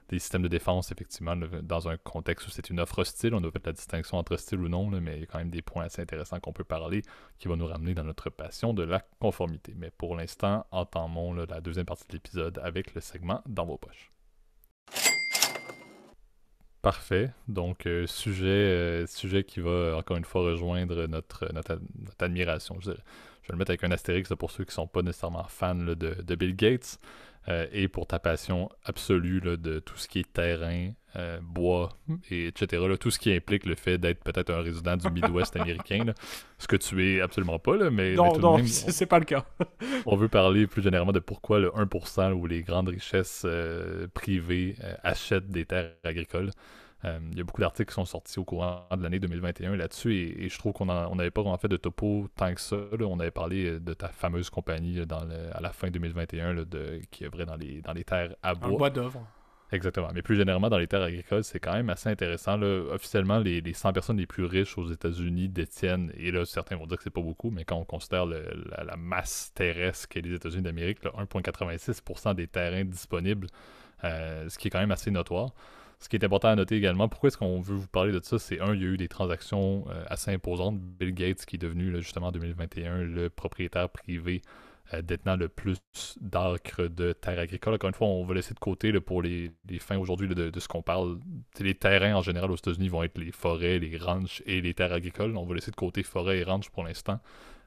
des systèmes de défense, effectivement, dans un contexte où c'est une offre hostile. On doit faire la distinction entre hostile ou non, mais il y a quand même des points assez intéressants qu'on peut parler qui vont nous ramener dans notre passion de la conformité. Mais pour l'instant, entendons la deuxième partie de l'épisode avec le segment Dans vos poches. Parfait. Donc, euh, sujet, euh, sujet qui va euh, encore une fois rejoindre notre, notre, admiration, je vais le mettre avec un astérix pour ceux qui ne sont pas nécessairement fans de, de, Bill Gates. Euh, et pour ta passion absolue de tout ce qui est terrain, euh, bois, etc. tout ce qui implique le fait d'être peut-être un résident du Midwest américain, ce que tu es absolument pas, mais. Non, c'est pas le cas. on veut parler plus généralement de pourquoi le 1% ou les grandes richesses euh, privées achètent des terres agricoles. Euh, il y a beaucoup d'articles qui sont sortis au courant de l'année 2021 là-dessus et, je trouve qu'on n'avait pas vraiment fait de topo tant que ça. On avait parlé euh, de ta fameuse compagnie euh, à la fin 2021 de, qui œuvrait dans les, dans les terres à bois. bois d'œuvre. Exactement. Mais plus généralement, dans les terres agricoles, c'est quand même assez intéressant. Officiellement, les, 100 personnes les plus riches aux États-Unis détiennent, et là, certains vont dire que c'est pas beaucoup, mais quand on considère la, masse terrestre qu'est les États-Unis d'Amérique, 1,86% des terrains disponibles, ce qui est quand même assez notoire. Ce qui est important à noter également, pourquoi est-ce qu'on veut vous parler de ça, c'est un, il y a eu des transactions euh, assez imposantes. Bill Gates, qui est devenu justement en 2021 le propriétaire privé euh, détenant le plus d'acres de terres agricoles. Encore une fois, on va laisser de côté pour les, fins aujourd'hui de, ce qu'on parle. les terrains en général aux États-Unis vont être les forêts, les ranchs et les terres agricoles. On va laisser de côté forêts et ranchs pour l'instant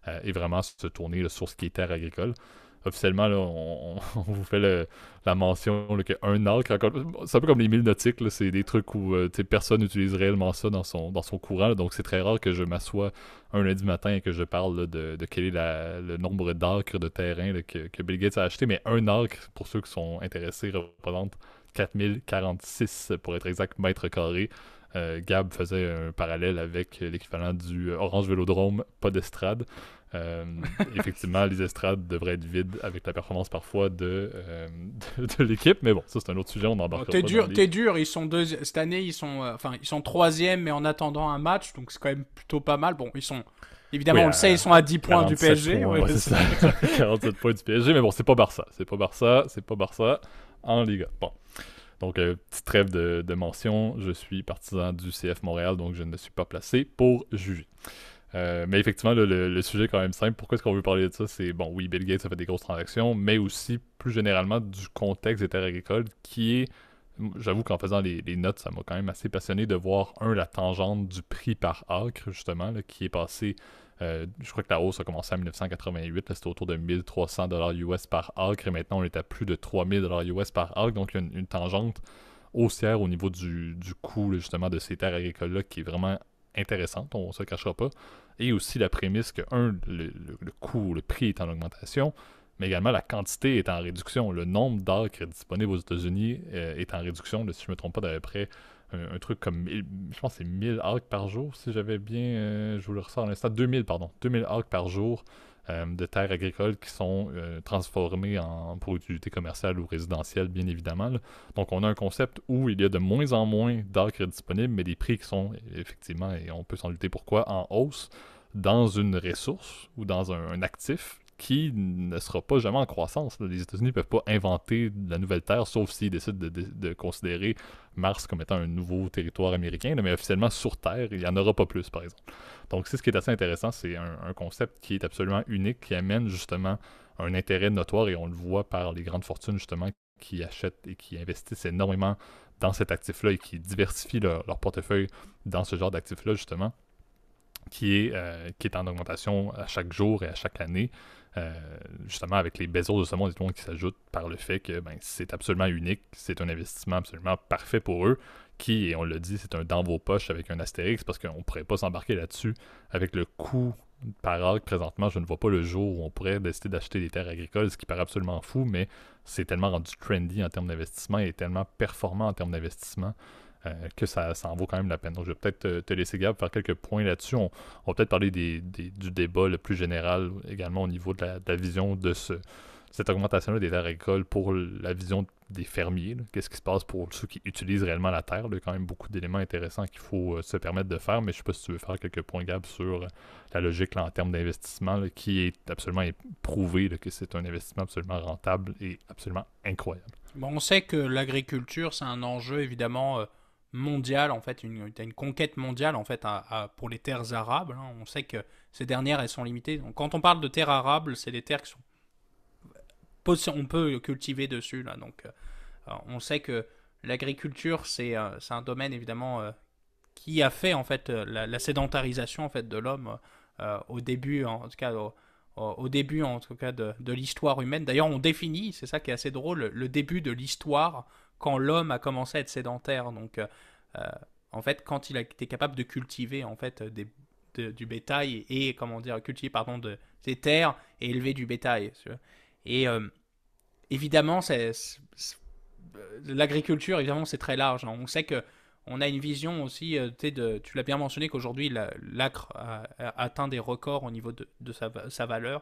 euh, et vraiment se tourner sur ce qui est terres agricoles officiellement, on, vous fait la mention qu'un arc, c'est un peu comme les 1000 nautiques, c'est des trucs où euh, personne n'utilise réellement ça dans son, dans son courant, donc c'est très rare que je m'assoie un lundi matin et que je parle de, quel est le nombre d'arcs de terrain que, Bill Gates a acheté, mais un arc, pour ceux qui sont intéressés, représente 4046, pour être exact, mètres carrés. Euh, Gab faisait un parallèle avec l'équivalent du euh, Orange Vélodrome, pas d'estrade. Euh, effectivement, les estrades devraient être vides avec la performance parfois de, euh, de, l'équipe, mais bon, ça c'est un autre sujet, on embarque. Oh, t'es dur, t'es dur, ils sont deux... cette année ils sont, euh, enfin ils sont troisième, mais en attendant un match, donc c'est quand même plutôt pas mal. Bon, ils sont Évidemment, on le sait, ils sont à 10 points du PSG. 47 points du PSG, mais bon, c'est pas Barça. C'est pas Barça, c'est pas Barça en Liga. Bon. Donc, petite trêve de, de, mention. Je suis partisan du CF Montréal, donc je ne suis pas placé pour juger. Euh, mais effectivement, le, sujet est quand même simple. Pourquoi est-ce qu'on veut parler de ça C'est, bon, oui, Bill Gates a fait des grosses transactions, mais aussi, plus généralement, du contexte des terres agricoles qui est. J'avoue qu'en faisant les, notes, ça m'a quand même assez passionné de voir, un, la tangente du prix par acre, justement, qui est passé. Euh, je crois que la hausse a commencé en 1988, c'était autour de 1300 US par acre, et maintenant on est à plus de 3000 US par acre, donc il y a une, tangente haussière au niveau du, du coût, justement, de ces terres agricoles-là qui est vraiment intéressante, on ne se cachera pas. Et aussi la prémisse que, un, le, coût, le prix est en augmentation, mais également la quantité est en réduction. Le nombre d'acres disponibles aux États-Unis euh, est en réduction, si je ne me trompe pas, d'après euh, un, truc comme, je pense que c'est 1000 arcs par jour, si j'avais bien, euh, je vous le ressors à l'instant, 2000, pardon, 2000 arcs par jour euh, de terres agricoles qui sont euh, transformées en, pour utilité commerciale ou résidentielle, bien évidemment. Donc, on a un concept où il y a de moins en moins d'acres disponibles, mais des prix qui sont effectivement, et on peut s'en douter pourquoi, en hausse dans une ressource ou dans un, actif qui ne sera pas jamais en croissance. Les États-Unis ne peuvent pas inventer de la nouvelle terre, sauf s'ils décident de, de considérer Mars comme étant un nouveau territoire américain, mais officiellement sur Terre, il n'y en aura pas plus, par exemple. Donc, c'est ce qui est assez intéressant. C'est un, concept qui est absolument unique, qui amène justement un intérêt notoire et on le voit par les grandes fortunes, justement, qui achètent et qui investissent énormément dans cet actif-là et qui diversifient leur, leur portefeuille dans ce genre d'actif-là, justement qui est, euh, qui est en augmentation à chaque jour et à chaque année. Euh, justement avec les baisers de ce monde et tout monde qui s'ajoutent par le fait que ben, c'est absolument unique, c'est un investissement absolument parfait pour eux, qui, et on le dit, c'est un dans vos poches avec un astérix, parce qu'on ne pourrait pas s'embarquer là-dessus avec le coût par que, présentement. Je ne vois pas le jour où on pourrait décider d'acheter des terres agricoles, ce qui paraît absolument fou, mais c'est tellement rendu trendy en termes d'investissement et tellement performant en termes d'investissement euh, que ça, en vaut quand même la peine. Donc, je vais peut-être te, laisser, Gab, faire quelques points là-dessus. On, va peut-être parler du débat le plus général également au niveau de la, vision de cette augmentation des terres agricoles pour la vision des fermiers. Qu'est-ce qui se passe pour ceux qui utilisent réellement la terre? Il y a quand même beaucoup d'éléments intéressants qu'il faut euh, se permettre de faire, mais je ne sais pas si tu veux faire quelques points, Gab, sur euh, la logique en termes d'investissement, qui est absolument prouvé que c'est un investissement absolument rentable et absolument incroyable. Bon, on sait que l'agriculture, c'est un enjeu évidemment mondiale, en fait, une, une conquête mondiale en fait pour les terres arables. Hein. On sait que ces dernières elles sont limitées. Donc, quand on parle de terres arables, c'est des terres qui sont on peut cultiver dessus là. Donc, euh, euh, on sait que l'agriculture c'est euh, un domaine évidemment qui a fait en fait la, sédentarisation en fait de l'homme au début en tout cas. début en tout cas de, de l'histoire humaine. D'ailleurs, on définit, c'est ça qui est assez drôle, le début de l'histoire quand l'homme a commencé à être sédentaire. Donc, euh, euh, en fait, quand il a été capable de cultiver en fait des, du bétail et comment dire cultiver pardon de, des terres et élever du bétail. Et euh, évidemment, c'est l'agriculture, évidemment, c'est très large. Hein. On sait que on a une vision aussi, de, tu l'as bien mentionné qu'aujourd'hui, l'acre a, atteint des records au niveau de, sa, valeur.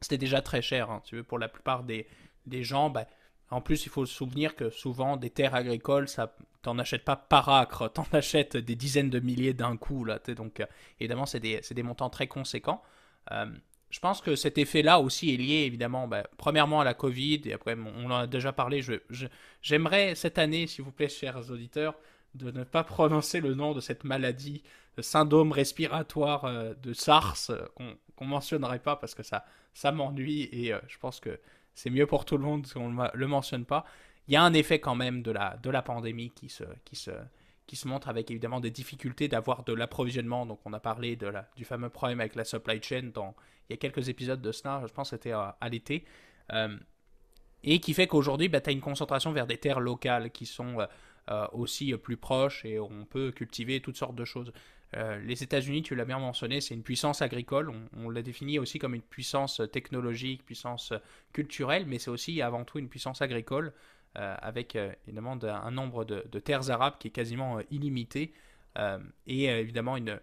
C'était déjà très cher. Hein, tu veux, pour la plupart des, des gens, bah, en plus, il faut se souvenir que souvent, des terres agricoles, ça, t'en achètes pas par acre, t'en achètes des dizaines de milliers d'un coup. Là, donc, euh, évidemment, c'est des, montants très conséquents. Euh, je pense que cet effet-là aussi est lié, évidemment, bah, premièrement à la Covid, et après, on en a déjà parlé. J'aimerais cette année, s'il vous plaît, chers auditeurs, de ne pas prononcer le nom de cette maladie, le euh, syndrome respiratoire de SARS, qu'on ne mentionnerait pas parce que ça, ça m'ennuie et je pense que c'est mieux pour tout le monde qu'on on ne le mentionne pas. Il y a un effet quand même de la, de la pandémie qui se, qui, se, qui se montre avec évidemment des difficultés d'avoir de l'approvisionnement. Donc on a parlé de du fameux problème avec la supply chain dans, il y a quelques épisodes de cela, je pense que c'était euh, à, l'été. Euh, et qui fait qu'aujourd'hui, bah, tu as une concentration vers des terres locales qui sont euh, aussi plus proches et on peut cultiver toutes sortes de choses. Euh, les États-Unis, tu l'as bien mentionné, c'est une puissance agricole. On, l'a défini aussi comme une puissance technologique, puissance culturelle, mais c'est aussi avant tout une puissance agricole, euh, avec euh, évidemment un nombre de, terres arabes qui est quasiment illimité, et évidemment une,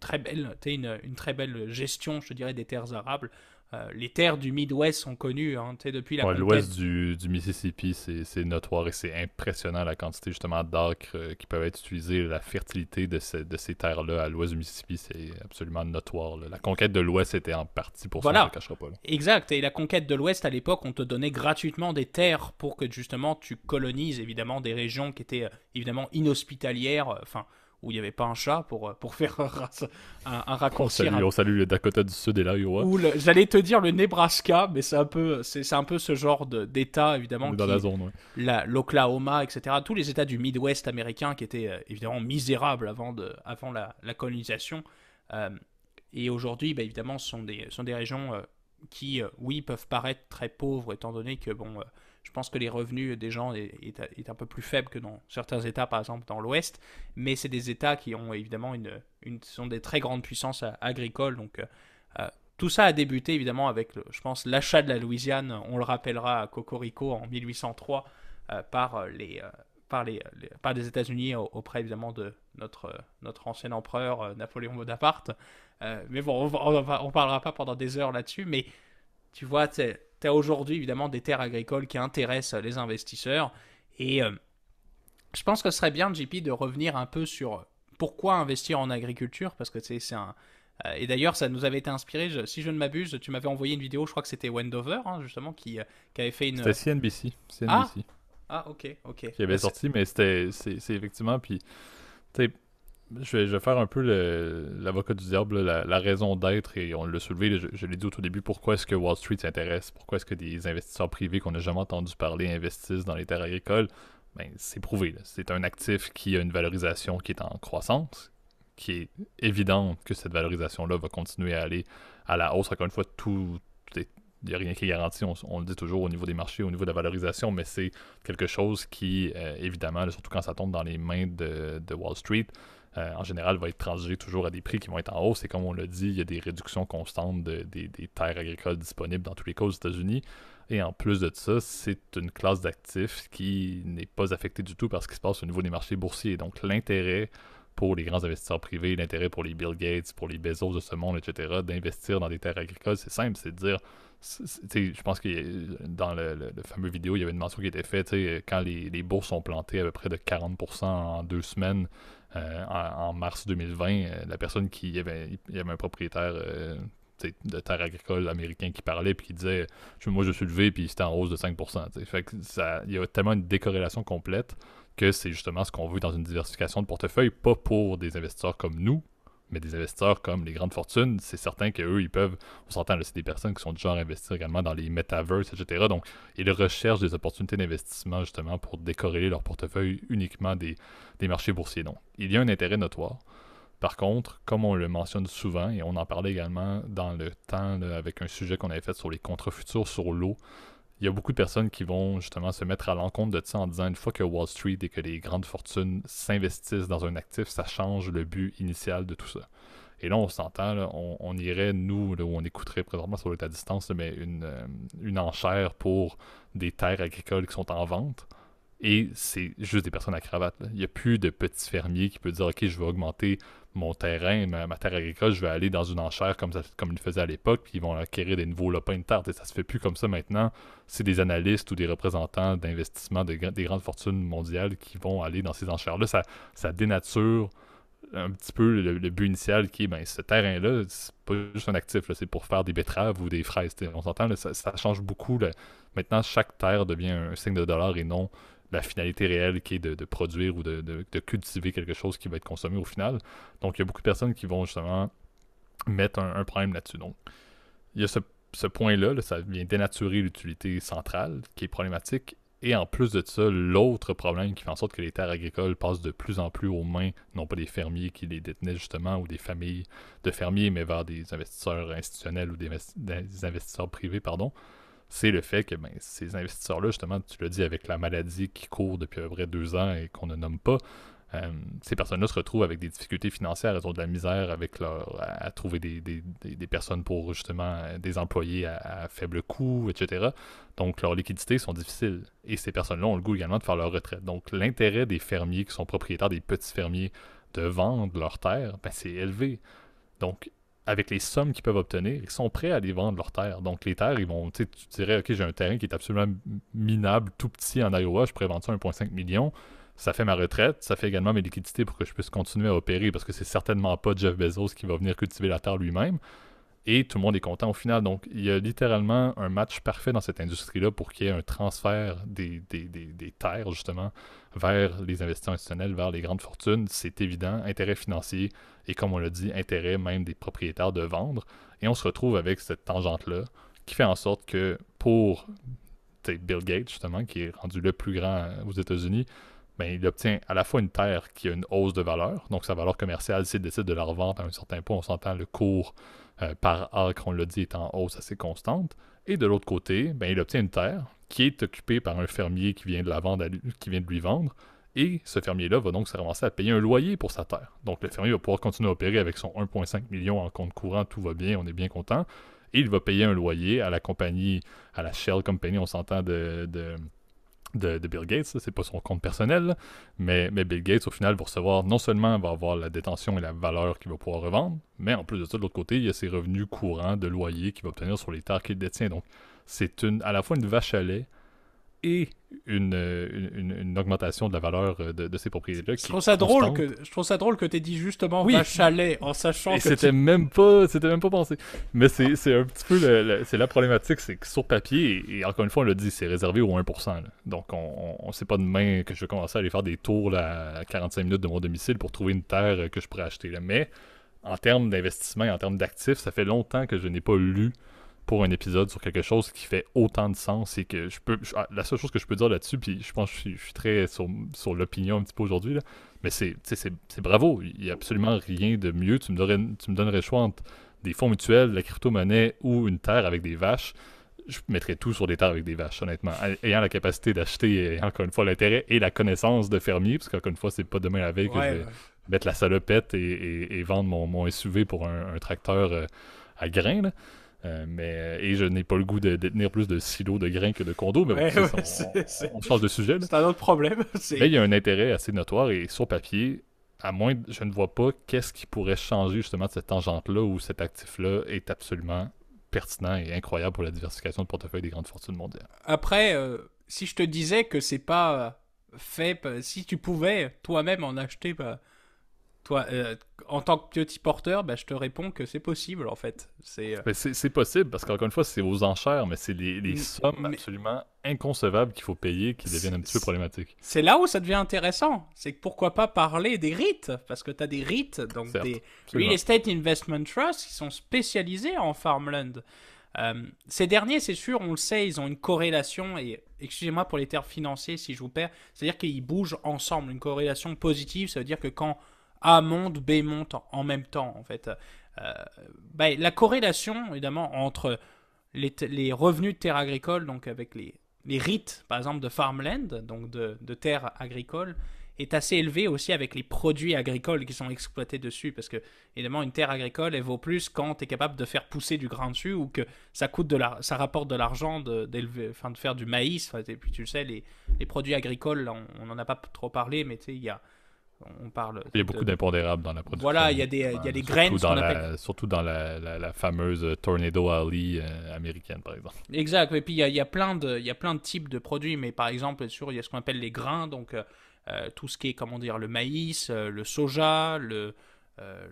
très belle, une, très belle gestion, je dirais, des terres arables. Euh, les terres du Midwest sont connues hein, depuis la ouais, L'ouest du, Mississippi, c'est notoire et c'est impressionnant la quantité justement d'acres euh, qui peuvent être utilisés, la fertilité de, ces terres-là à l'ouest du Mississippi, c'est absolument notoire. La conquête de l'ouest était en partie pour ça, je ne cachera pas. Exact, et la conquête de l'ouest à l'époque, on te donnait gratuitement des terres pour que justement tu colonises évidemment des régions qui étaient euh, évidemment inhospitalières, enfin où il n'y avait pas un chat pour, euh, pour faire un, un raccourci. Oh, on salue, les Dakotas le Dakota du Sud J'allais te dire le Nebraska, mais c'est un peu, c'est, un peu ce genre d'État, évidemment. Dans la zone, L'Oklahoma, etc. Tous les États du Midwest américain qui étaient euh, évidemment misérables avant, de, avant la, colonisation. Euh, et aujourd'hui, bah, évidemment, ce sont des, sont des régions qui, oui, peuvent paraître très pauvres, étant donné que, bon je pense que les revenus des gens est, est, un peu plus faible que dans certains États, par exemple dans l'Ouest, mais c'est des États qui ont évidemment une, une sont des très grandes puissances euh, agricoles, donc euh, euh, tout ça a débuté évidemment avec, je pense, l'achat de la Louisiane, on le rappellera à Cocorico en 1803 par, les, par, les, par États-Unis auprès évidemment de notre, notre ancien empereur Napoléon Bonaparte. mais bon, on, ne parlera pas pendant des heures là-dessus, mais tu vois, tu aujourd'hui évidemment des terres agricoles qui intéressent euh, les investisseurs. Et euh, je pense que ce serait bien, JP, de revenir un peu sur euh, pourquoi investir en agriculture, parce que c'est un... et d'ailleurs, ça nous avait été inspiré, si je ne m'abuse, tu m'avais envoyé une vidéo, je crois que c'était Wendover, hein, justement, qui, qui, avait fait une... c'est CNBC. CNBC. Ah! ah, ok, ok. Qui avait sorti, mais c'était... C'est effectivement... Puis, je vais, faire un peu l'avocat du diable, la, raison d'être, et on l'a soulevé, je, l'ai dit au tout début, pourquoi est-ce que Wall Street s'intéresse, pourquoi est-ce que des investisseurs privés qu'on n'a jamais entendu parler investissent dans les terres agricoles, ben, c'est prouvé. C'est un actif qui a une valorisation qui est en croissance, qui est évident que cette valorisation-là va continuer à aller à la hausse. Encore une fois, tout, il n'y a rien qui est garanti, on, le dit toujours au niveau des marchés, au niveau de la valorisation, mais c'est quelque chose qui, euh, évidemment, surtout quand ça tombe dans les mains de Wall Street, euh, en général, va être transgé toujours à des prix qui vont être en hausse. Et comme on l'a dit, il y a des réductions constantes des, terres agricoles disponibles dans tous les cas aux États-Unis. Et en plus de ça, c'est une classe d'actifs qui n'est pas affectée du tout par ce qui se passe au niveau des marchés boursiers. Donc l'intérêt pour les grands investisseurs privés, l'intérêt pour les Bill Gates, pour les Bezos de ce monde, etc., d'investir dans des terres agricoles, c'est simple, c'est de dire je pense que euh, dans le, fameux vidéo, il y avait une mention qui était faite, quand les, les bourses sont plantées à peu près de 40% en deux semaines, euh, en, mars 2020, euh, la personne qui avait, y avait un propriétaire euh, de terres agricole américain qui parlait puis qui disait Moi, je suis levé, puis c'était en hausse de 5 Il y a tellement une décorrélation complète que c'est justement ce qu'on veut dans une diversification de portefeuille, pas pour des investisseurs comme nous, mais des investisseurs comme les grandes fortunes, c'est certain qu'eux, ils peuvent, on s'entend, c'est des personnes qui sont du genre à investir également dans les metaverse, etc. Donc, ils recherchent des opportunités d'investissement justement pour décorréler leur portefeuille uniquement des, marchés boursiers. Donc, il y a un intérêt notoire. Par contre, comme on le mentionne souvent, et on en parlait également dans le temps avec un sujet qu'on avait fait sur les contrats futurs sur l'eau, il y a beaucoup de personnes qui vont justement se mettre à l'encontre de ça en disant une fois que Wall Street et que les grandes fortunes s'investissent dans un actif, ça change le but initial de tout ça. Et là, on s'entend, on, irait, nous, où on écouterait présentement sur de distance, mais une, euh, une, enchère pour des terres agricoles qui sont en vente. Et c'est juste des personnes à cravate. Il n'y a plus de petits fermiers qui peut dire Ok, je vais augmenter mon terrain, ma, terre agricole, je vais aller dans une enchère comme, ça, comme ils le faisaient à l'époque, puis ils vont acquérir des nouveaux lopins de terre. Et ça se fait plus comme ça maintenant. C'est des analystes ou des représentants d'investissement des grandes fortunes mondiales qui vont aller dans ces enchères-là. Ça, ça dénature un petit peu le, but initial qui est ben, ce terrain-là, c'est pas juste un actif, c'est pour faire des betteraves ou des fraises. On s'entend, ça, change beaucoup. Maintenant, chaque terre devient un signe de dollar et non la finalité réelle qui est de, produire ou de, cultiver quelque chose qui va être consommé au final. Donc, il y a beaucoup de personnes qui vont justement mettre un, problème là-dessus. Donc, il y a ce, point-là, ça vient dénaturer l'utilité centrale qui est problématique. Et en plus de ça, l'autre problème qui fait en sorte que les terres agricoles passent de plus en plus aux mains, non pas des fermiers qui les détenaient justement ou des familles de fermiers, mais vers des investisseurs institutionnels ou des investisseurs privés, pardon, c'est le fait que ben, ces investisseurs-là, justement, tu l'as dit, avec la maladie qui court depuis à peu près deux ans et qu'on ne nomme pas, euh, ces personnes-là se retrouvent avec des difficultés financières, elles ont de la misère avec leur, à, trouver des, personnes pour justement euh, des employés à, faible coût, etc. Donc leurs liquidités sont difficiles. Et ces personnes-là ont le goût également de faire leur retraite. Donc l'intérêt des fermiers qui sont propriétaires des petits fermiers de vendre leurs terres, ben, c'est élevé. Donc avec les sommes qu'ils peuvent obtenir, ils sont prêts à aller vendre leurs terres. Donc les terres, ils vont, tu dirais, OK, j'ai un terrain qui est absolument minable, tout petit en Iowa, je pourrais vendre ça 1,5 million. Ça fait ma retraite, ça fait également mes liquidités pour que je puisse continuer à opérer parce que c'est certainement pas Jeff Bezos qui va venir cultiver la terre lui-même. Et tout le monde est content au final. Donc, il y a littéralement un match parfait dans cette industrie-là pour qu'il y ait un transfert des terres, justement, vers les investissements institutionnels, vers les grandes fortunes, c'est évident, intérêt financier et comme on l'a dit, intérêt même des propriétaires de vendre. Et on se retrouve avec cette tangente-là qui fait en sorte que pour Bill Gates, justement, qui est rendu le plus grand euh, aux États-Unis, ben, il obtient à la fois une terre qui a une hausse de valeur, donc sa valeur commerciale, s'il décide de la revendre à un certain point, on s'entend le cours euh, par acre, on l'a dit, est en hausse assez constante. Et de l'autre côté, ben, il obtient une terre qui est occupé par un fermier qui vient de, la lui, qui vient de lui vendre. Et ce fermier-là va donc se ramasser à payer un loyer pour sa terre. Donc le fermier va pouvoir continuer à opérer avec son 1,5 million en compte courant, tout va bien, on est bien content. Et il va payer un loyer à la compagnie, à la Shell Company, on s'entend de, Bill Gates. C'est pas son compte personnel, mais, mais, Bill Gates, au final, va recevoir, non seulement va avoir la détention et la valeur qu'il va pouvoir revendre, mais en plus de ça, de l'autre côté, il y a ses revenus courants de loyer qu'il va obtenir sur les terres qu'il détient. Donc, c'est une, à la fois une vache à lait et une, euh, augmentation de la valeur euh, de, ces propriétés-là. Je, trouve ça drôle que, je trouve ça drôle que tu aies dit justement oui. vache à en sachant que. C'était même, pas, même pas pensé. Mais c'est, un petit peu c'est la problématique, c'est que sur papier, et, encore une fois, on l'a dit, c'est réservé aux 1%. Donc on, ne sait pas demain que je vais commencer à aller faire des tours à 45 minutes de mon domicile pour trouver une terre euh, que je pourrais acheter. Mais en termes d'investissement et en termes d'actifs, ça fait longtemps que je n'ai pas lu pour un épisode sur quelque chose qui fait autant de sens et que je peux. Ah, la seule chose que je peux dire là-dessus, puis je pense que je suis, très sur, l'opinion un petit peu aujourd'hui, mais c'est bravo. Il n'y a absolument rien de mieux. Tu me, donnerais, tu me donnerais choix entre des fonds mutuels, la crypto-monnaie ou une terre avec des vaches. Je mettrais tout sur des terres avec des vaches, honnêtement. Ayant la capacité d'acheter, encore une fois, l'intérêt et la connaissance de fermier, parce qu'encore une fois, c'est pas demain la veille que je vais mettre la salopette et, vendre mon, SUV pour un, tracteur euh, à grains. Là. Euh, euh, et je n'ai pas le goût de détenir plus de silos de grains que de condos, mais, on, change de sujet. C'est un autre problème. Mais il y a un intérêt assez notoire et sur papier, à moins je ne vois pas qu'est-ce qui pourrait changer justement de cette tangente-là où cet actif-là est absolument pertinent et incroyable pour la diversification de portefeuille des grandes fortunes mondiales. Après, euh, si je te disais que c'est pas fait, si tu pouvais toi-même en acheter bah, toi, euh, en tant que petit porteur, ben, je te réponds que c'est possible en fait. Euh, c'est possible parce qu'encore une fois, c'est aux enchères, mais c'est des, sommes absolument inconcevables qu'il faut payer qui deviennent un petit peu problématiques. C'est là où ça devient intéressant. C'est que pourquoi pas parler des rites Parce que tu as des rites, donc des Real Estate Investment Trusts qui sont spécialisés en farmland. Euh, ces derniers, c'est sûr, on le sait, ils ont une corrélation, et excusez-moi pour les termes financiers si je vous perds, c'est-à-dire qu'ils bougent ensemble, une corrélation positive, ça veut dire que quand a monte, B monte en même temps, en fait. Euh, bah, la corrélation, évidemment, entre les, revenus de terres agricoles, donc avec les, les rites, par exemple, de farmland, donc de, terres agricoles, est assez élevée aussi avec les produits agricoles qui sont exploités dessus. Parce que, évidemment, une terre agricole, elle vaut plus quand tu es capable de faire pousser du grain dessus ou que ça, coûte de la, ça rapporte de l'argent de, de faire du maïs. Et puis, tu le sais, les, les produits agricoles, on n'en a pas trop parlé, mais tu sais, il y a parle. Il y a beaucoup d'impondérables dans la production. Voilà, il y a des, il des graines. appelle... Surtout dans la, fameuse Tornado Alley euh, américaine, par exemple. Exact. Et puis, il y a, plein de, il y plein de types de produits, mais par exemple, sur, il y a ce qu'on appelle les grains, donc euh, euh, tout ce qui est, comment dire, le maïs, le soja, le,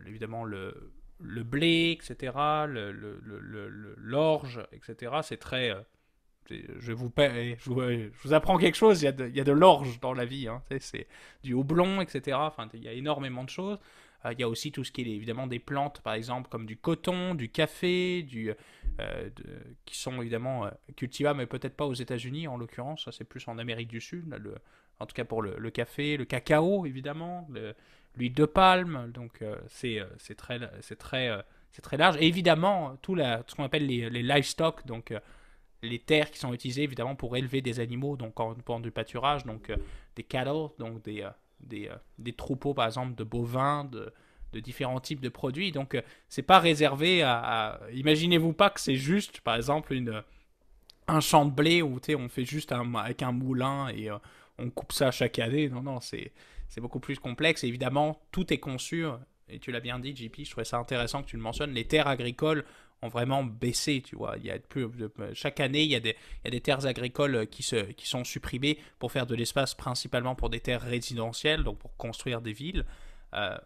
évidemment, le, blé, etc., l'orge, le, etc. C'est très je vous, euh, je, vous, apprends quelque chose, il y a de, l'orge dans la vie, hein, c'est du houblon, etc. Enfin, il y a énormément de choses. Euh, il y a aussi tout ce qui est évidemment des plantes, par exemple, comme du coton, du café, euh, qui sont évidemment cultivables, mais peut-être pas aux États-Unis en l'occurrence, c'est plus en Amérique du Sud, en tout cas pour le, café, le cacao évidemment, l'huile de palme, donc c'est très, très, très large. Et évidemment, tout ce qu'on appelle les, les livestock, donc les terres qui sont utilisées évidemment pour élever des animaux, donc en pendant du pâturage, donc euh, des cattle, donc des, euh, euh, des, troupeaux par exemple de bovins, de, différents types de produits. Donc c'est pas réservé à. Imaginez-vous pas que c'est juste par exemple une, un champ de blé où on fait juste avec un moulin et on coupe ça chaque année. Non, non, c'est beaucoup plus complexe. évidemment, tout est conçu et tu l'as bien dit, JP, je trouvais ça intéressant que tu le mentionnes, les terres agricoles ont vraiment baissé, tu vois. Il y a plus, chaque année, il y, a des, il y a des terres agricoles euh, qui, se, qui sont supprimées pour faire de l'espace principalement pour des terres résidentielles, donc pour construire des villes. Euh,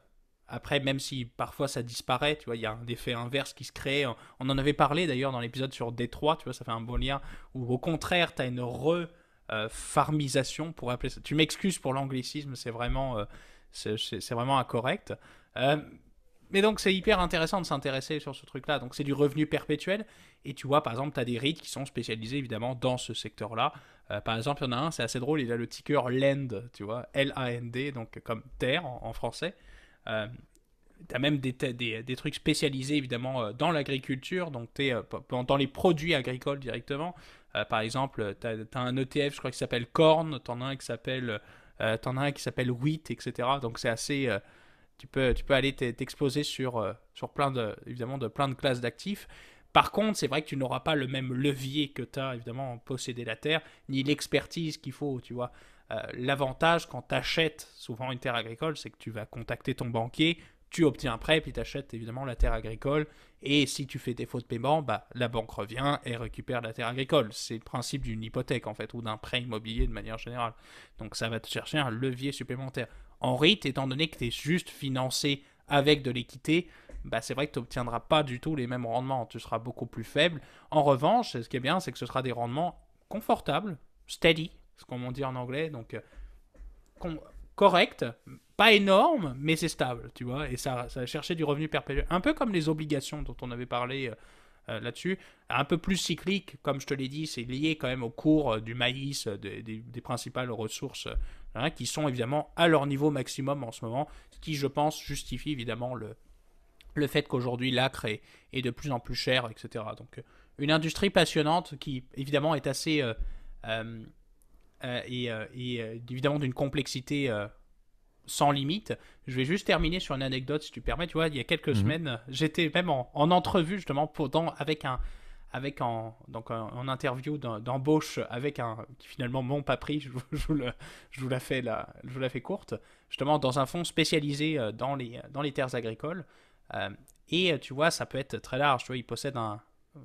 après, même si parfois ça disparaît, tu vois, il y a un effet inverse qui se crée. On en avait parlé d'ailleurs dans l'épisode sur Détroit, tu vois, ça fait un bon lien, où au contraire, tu as une re-farmisation, euh, pour appeler ça. Tu m'excuses pour l'anglicisme, c'est vraiment, c'est, c'est vraiment incorrect. Mais donc c'est hyper intéressant de s'intéresser sur ce truc-là. Donc c'est du revenu perpétuel. Et tu vois, par exemple, tu as des rites qui sont spécialisés évidemment dans ce secteur-là. Euh, par exemple, il y en a un, c'est assez drôle, il a le ticker LAND, e tu vois, L-A-N-D, donc comme terre en, français. Euh, tu as même des, des, trucs spécialisés évidemment euh, dans l'agriculture, donc tu es dans les produits agricoles directement. par exemple, tu as, un ETF, je crois, qui s'appelle Corn, tu en un qui s'appelle as un qui s'appelle Wheat, etc. Donc c'est assez tu peux, tu peux aller t'exposer sur, euh, sur plein de, évidemment, de plein de classes d'actifs. Par contre, c'est vrai que tu n'auras pas le même levier que tu as, évidemment, posséder la terre, ni l'expertise qu'il faut, tu vois. Euh, l'avantage quand tu achètes souvent une terre agricole, c'est que tu vas contacter ton banquier, tu obtiens un prêt, puis tu achètes évidemment la terre agricole. Et si tu fais défaut de paiement, bah, la banque revient et récupère la terre agricole. C'est le principe d'une hypothèque, en fait, ou d'un prêt immobilier de manière générale. Donc ça va te chercher un levier supplémentaire en rite, étant donné que tu es juste financé avec de l'équité, bah c'est vrai que tu n'obtiendras pas du tout les mêmes rendements, tu seras beaucoup plus faible. En revanche, ce qui est bien, c'est que ce sera des rendements confortables, steady, ce qu'on dit en anglais, donc euh, correct, pas énorme, mais c'est stable, tu vois, et ça, ça va chercher du revenu perpétuel. Un peu comme les obligations dont on avait parlé euh, euh, là-dessus, un peu plus cyclique, comme je te l'ai dit, c'est lié quand même au cours du maïs, des principales ressources Hein, qui sont évidemment à leur niveau maximum en ce moment, ce qui, je pense, justifie évidemment le, le fait qu'aujourd'hui l'acre est, est, de plus en plus cher, etc. Donc, euh, une industrie passionnante qui, évidemment, est assez. Euh, euh, et, et évidemment d'une complexité sans limite. Je vais juste terminer sur une anecdote, si tu permets. Tu vois, il y a quelques mhm. semaines, j'étais même en, entrevue, justement, pour, avec un avec en, donc en, interview d'embauche avec un qui finalement m'ont pas pris, je, je, vous je, vous la fais je vous la fais courte, justement dans un fonds spécialisé euh, dans les, dans les terres agricoles. Euh, et tu vois, ça peut être très large. Tu vois, ils possèdent un,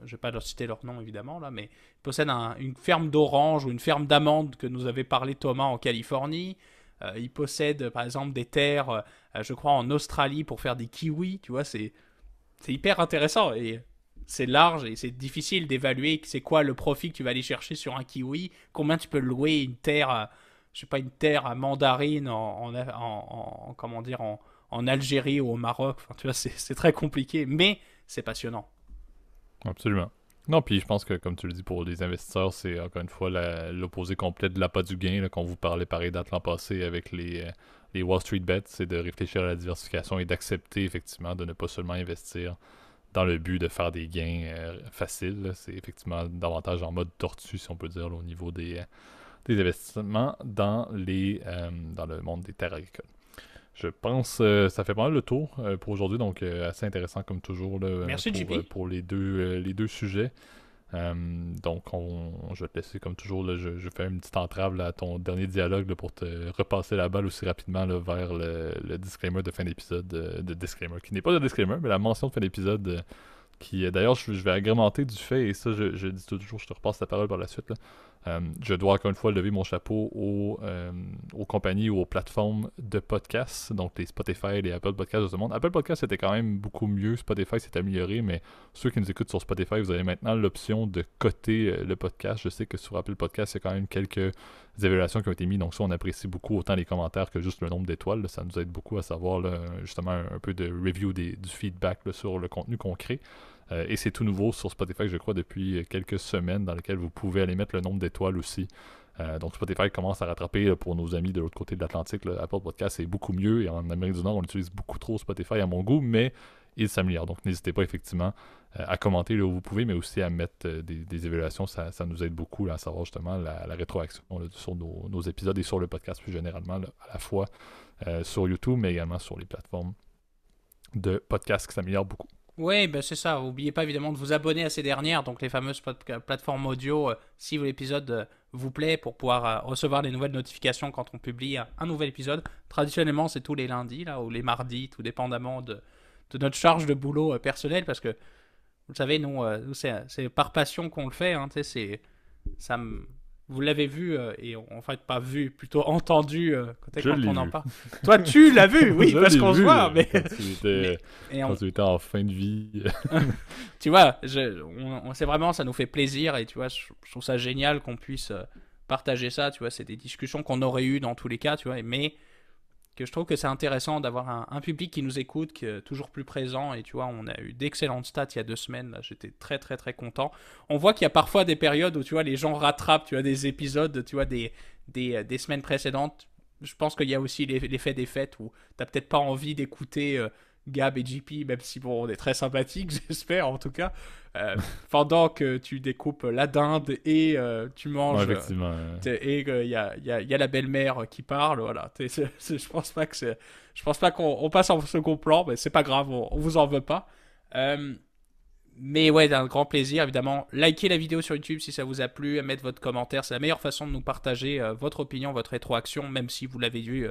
je vais pas leur citer leur nom évidemment là, mais ils possèdent une ferme d'orange ou une ferme d'amande que nous avait parlé Thomas en Californie. Euh, ils possèdent par exemple des terres, je crois en Australie pour faire des kiwis. Tu vois, c'est c'est hyper intéressant et c'est large et c'est difficile d'évaluer c'est quoi le profit que tu vas aller chercher sur un kiwi, combien tu peux louer une terre, euh, je sais pas, une terre à mandarine en, comment dire, en, Algérie ou au Maroc. Enfin, tu vois, c'est très compliqué, mais c'est passionnant. Absolument. Non, puis je pense que, comme tu le dis, pour les investisseurs, c'est encore une fois l'opposé complet de l'appât du gain qu'on vous parlait par date l'an passé avec les, euh, les Wall Street Bets, c'est de réfléchir à la diversification et d'accepter effectivement de ne pas seulement investir dans le but de faire des gains euh, faciles. C'est effectivement davantage en mode tortue, si on peut dire, au niveau des, euh, des investissements dans, les, euh, dans le monde des terres agricoles. Je pense que ça fait pas mal le tour pour aujourd'hui, donc assez intéressant comme toujours pour, pour, les, deux, les deux sujets. Euh, donc, je vais te laisser comme toujours. je, je, fais une petite entrave à ton dernier dialogue pour te repasser la balle aussi rapidement vers le, le, disclaimer de fin d'épisode. Euh, de, disclaimer, qui n'est pas le disclaimer, mais la mention de fin d'épisode. Euh, qui, d'ailleurs, je, vais agrémenter du fait, et ça, je, je dis toujours, je te repasse la parole par la suite. Euh, je dois encore une fois lever mon chapeau euh, aux, compagnies ou aux plateformes de podcasts, donc les Spotify, et les Apple Podcasts de ce monde. Apple Podcasts c'était quand même beaucoup mieux, Spotify s'est amélioré, mais ceux qui nous écoutent sur Spotify, vous avez maintenant l'option de coter euh, le podcast. Je sais que sur Apple Podcasts, il y a quand même quelques évaluations qui ont été mises, donc ça on apprécie beaucoup autant les commentaires que juste le nombre d'étoiles. Ça nous aide beaucoup à savoir justement un, peu de review du feedback sur le contenu qu'on crée. Euh, et c'est tout nouveau sur Spotify, je crois, depuis quelques semaines, dans lequel vous pouvez aller mettre le nombre d'étoiles aussi. Euh, donc Spotify commence à rattraper euh, pour nos amis de l'autre côté de l'Atlantique. Apple Podcast, est beaucoup mieux. Et en Amérique du Nord, on utilise beaucoup trop Spotify à mon goût, mais il s'améliore. Donc n'hésitez pas effectivement à commenter là où vous pouvez, mais aussi à mettre des, évaluations. Ça, nous aide beaucoup à savoir justement la, rétroaction sur nos, épisodes et sur le podcast plus généralement, à la fois sur YouTube, mais également sur les plateformes de podcasts qui s'améliorent beaucoup. Oui, ben c'est ça. N'oubliez pas évidemment de vous abonner à ces dernières, donc les fameuses euh, plateformes audio, euh, si l'épisode euh, vous plaît, pour pouvoir recevoir les nouvelles notifications quand on publie un, nouvel épisode. Traditionnellement, c'est tous les lundis, là, ou les mardis, tout dépendamment de, notre charge de boulot personnel, parce que, vous savez, nous, c'est par passion qu'on le fait, hein, c'est... Ça me vous l'avez vu, euh, et en fait pas vu, plutôt entendu euh, quand, on en parle. Toi, tu l'as vu, oui, parce qu'on se voit, mais... Quand tu en fin de vie. tu vois, on, sait vraiment, ça nous fait plaisir, et tu vois, je, trouve ça génial qu'on puisse euh, partager ça, tu vois, c'est des discussions qu'on aurait eues dans tous les cas, tu vois, mais je trouve que c'est intéressant d'avoir un, public qui nous écoute, qui est toujours plus présent. Et tu vois, on a eu d'excellentes stats il y a deux semaines. J'étais très, très, très content. On voit qu'il y a parfois des périodes où, tu vois, les gens rattrapent, tu des épisodes, tu vois, des, euh, des, semaines précédentes. Je pense qu'il y a aussi l'effet des fêtes où tu n'as peut-être pas envie d'écouter, euh, Gab et JP, même si bon, on est très sympathiques, j'espère en tout cas, euh, pendant que tu découpes la dinde et euh, tu manges, euh, et il y a, la belle-mère qui parle, voilà. je pense pas que je pense pas qu'on passe en second plan, mais c'est pas grave, on, ne vous en veut pas. mais ouais, d'un grand plaisir évidemment. Likez la vidéo sur YouTube si ça vous a plu, mettre votre commentaire, c'est la meilleure façon de nous partager votre opinion, votre rétroaction, même si vous l'avez vu,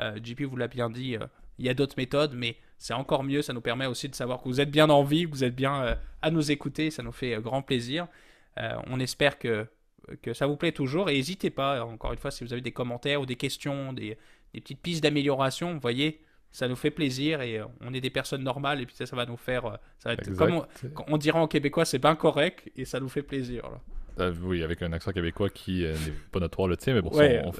JP vous l'a bien dit, il y a d'autres méthodes, mais c'est encore mieux. Ça nous permet aussi de savoir que vous êtes bien en vie, que vous êtes bien euh, à nous écouter. Ça nous fait euh, grand plaisir. Euh, on espère que, que ça vous plaît toujours. Et n'hésitez pas, encore une fois, si vous avez des commentaires ou des questions, des, petites pistes d'amélioration, vous voyez, ça nous fait plaisir et on est des personnes normales et puis ça, ça va nous faire. Ça comme on, dirait dira en québécois, c'est bien correct et ça nous fait plaisir. Euh, oui, avec un accent québécois qui euh, n'est pas notoire le tien, mais bon, ça, on,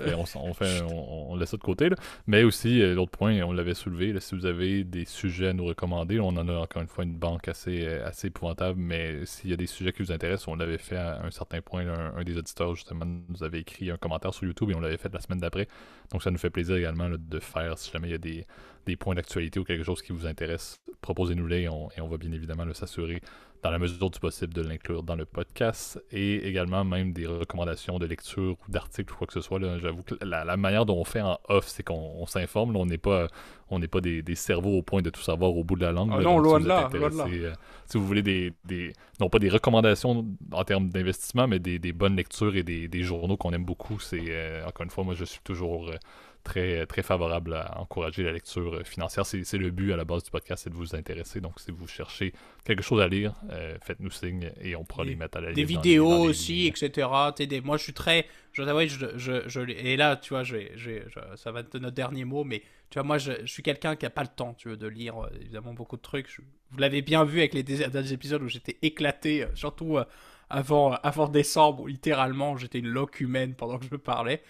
fait, on, laisse ça de côté. Mais aussi, euh, l'autre point, on l'avait soulevé, si vous avez des sujets à nous recommander, on en a encore une fois une banque assez, épouvantable, mais s'il y a des sujets qui vous intéressent, on l'avait fait à un certain point, un, des auditeurs justement nous avait écrit un commentaire sur YouTube et on l'avait fait la semaine d'après. Donc ça nous fait plaisir également de faire, si jamais il y a des, points d'actualité ou quelque chose qui vous intéresse, proposez-nous-les et, on va bien évidemment le s'assurer dans la mesure du possible, de l'inclure dans le podcast et également même des recommandations de lecture ou d'articles ou quoi que ce soit. J'avoue que la, manière dont on fait en off, c'est qu'on s'informe. On n'est pas, on n'est pas des, cerveaux au point de tout savoir au bout de la langue. Ah non, loin si de là, euh, si vous voulez des, non pas des recommandations en termes d'investissement, mais des, bonnes lectures et des, journaux qu'on aime beaucoup, c'est euh, encore une fois, moi je suis toujours euh, très, très favorable à encourager la lecture financière. C'est le but à la base du podcast, c'est de vous intéresser. Donc, si vous cherchez quelque chose à lire, euh, faites-nous signe et on pourra les mettre à la Des vidéos aussi, etc. Moi, je suis très. je, et là, tu vois, ça va être notre dernier mot, mais tu vois, moi, je, suis quelqu'un qui n'a pas le temps, tu veux, de lire euh, évidemment beaucoup de trucs. vous l'avez bien vu avec les derniers épisodes où j'étais éclaté, euh, surtout avant, avant décembre, où littéralement, j'étais une loque humaine pendant que je parlais.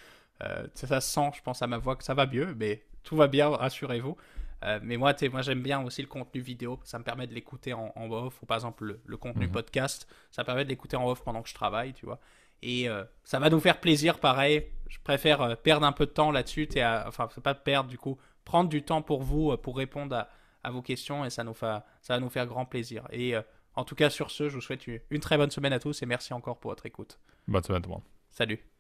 Euh, ça sent, je pense, à ma voix que ça va mieux, mais tout va bien, rassurez-vous. Euh, mais moi, moi j'aime bien aussi le contenu vidéo. Ça me permet de l'écouter en, en, off, ou par exemple le, contenu mhm. podcast, ça me permet de l'écouter en off pendant que je travaille, tu vois. Et euh, ça va nous faire plaisir, pareil. Je préfère perdre un peu de temps là-dessus, enfin, pas perdre du coup, prendre du temps pour vous, pour répondre à, vos questions, et ça, nous ça va nous faire grand plaisir. Et en tout cas, sur ce, je vous souhaite une, très bonne semaine à tous, et merci encore pour votre écoute. Bonne semaine tout le monde. Salut.